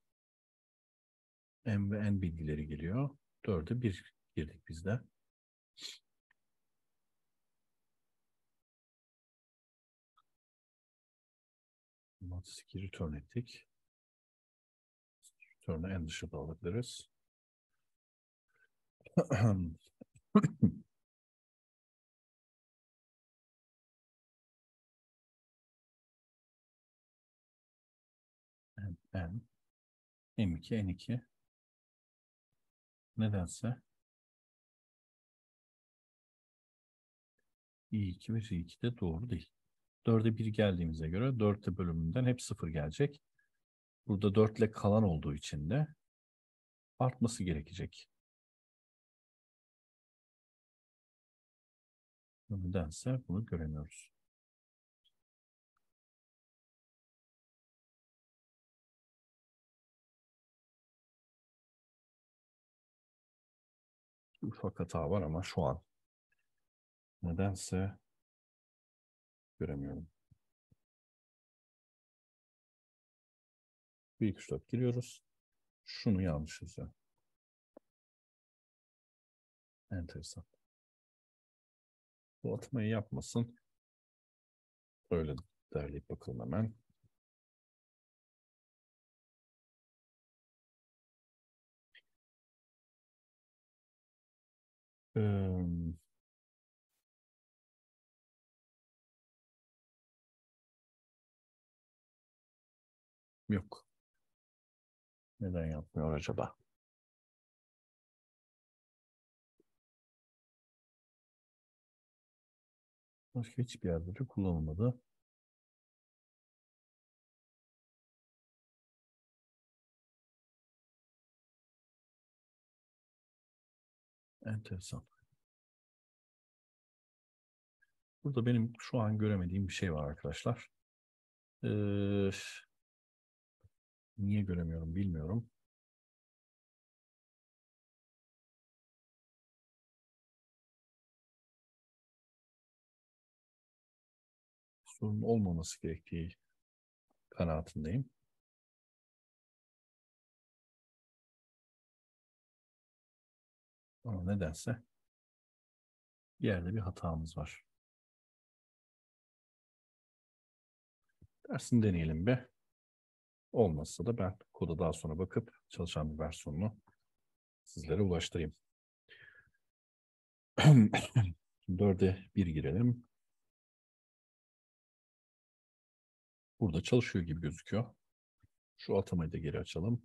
M ve N bilgileri geliyor. 4'e 1 girdik biz de. Matris'i return ettik. Return'ı en dışarıda alabiliriz. M, M2, N2 nedense i2 ve j2 de doğru değil. 4'e 1 geldiğimize göre 4'te bölümünden hep 0 gelecek. Burada 4 ile kalan olduğu için de artması gerekecek. Nedense bunu göremiyoruz. ufak hata var ama şu an nedense göremiyorum. Bir 2, 3, giriyoruz. Şunu yanlış yazıyor. Enteresan. Bu atmayı yapmasın. Öyle derleyip bakalım hemen. Um, yok. Neden yapmıyor acaba? Başka hiçbir yerde de kullanılmadı. Enteresan. Burada benim şu an göremediğim bir şey var arkadaşlar. Ee, niye göremiyorum bilmiyorum. Sorun olmaması gerektiği kanaatindeyim. Ama nedense bir yerde bir hatamız var. Dersini deneyelim bir. Olmazsa da ben koda daha sonra bakıp çalışan bir versiyonunu sizlere ulaştırayım. Dörde bir girelim. Burada çalışıyor gibi gözüküyor. Şu atamayı da geri açalım.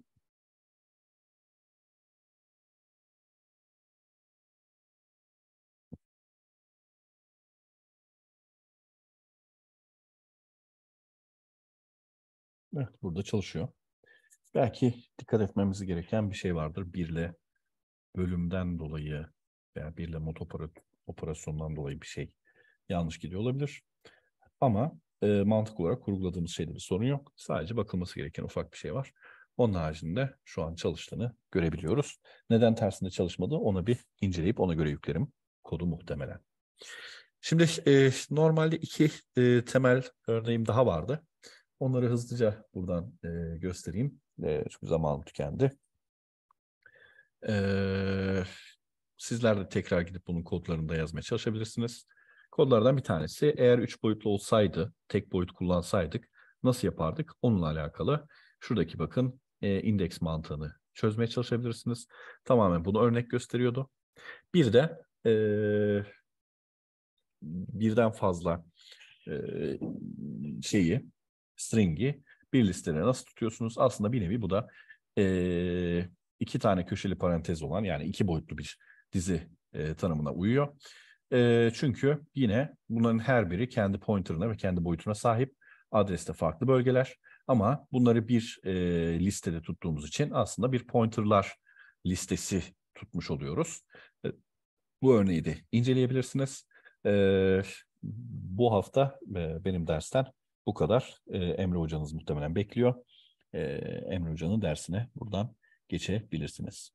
Evet, burada çalışıyor. Belki dikkat etmemiz gereken bir şey vardır. Birle bölümden dolayı veya birle motor operasyondan dolayı bir şey yanlış gidiyor olabilir. Ama e, mantık olarak kurguladığımız şeyde bir sorun yok. Sadece bakılması gereken ufak bir şey var. Onun haricinde şu an çalıştığını görebiliyoruz. Neden tersinde çalışmadı ona bir inceleyip ona göre yüklerim kodu muhtemelen. Şimdi e, normalde iki e, temel örneğim daha vardı. Onları hızlıca buradan e, göstereyim. E, çünkü zamanım tükendi. E, sizler de tekrar gidip bunun kodlarını da yazmaya çalışabilirsiniz. Kodlardan bir tanesi eğer üç boyutlu olsaydı, tek boyut kullansaydık nasıl yapardık? Onunla alakalı şuradaki bakın e, indeks mantığını çözmeye çalışabilirsiniz. Tamamen bunu örnek gösteriyordu. Bir de e, birden fazla e, şeyi string'i bir listede nasıl tutuyorsunuz? Aslında bir nevi bu da e, iki tane köşeli parantez olan yani iki boyutlu bir dizi e, tanımına uyuyor. E, çünkü yine bunların her biri kendi pointer'ına ve kendi boyutuna sahip. Adreste farklı bölgeler ama bunları bir e, listede tuttuğumuz için aslında bir pointer'lar listesi tutmuş oluyoruz. E, bu örneği de inceleyebilirsiniz. E, bu hafta e, benim dersten bu kadar. E, Emre hocanız muhtemelen bekliyor. E, Emre hocanın dersine buradan geçebilirsiniz.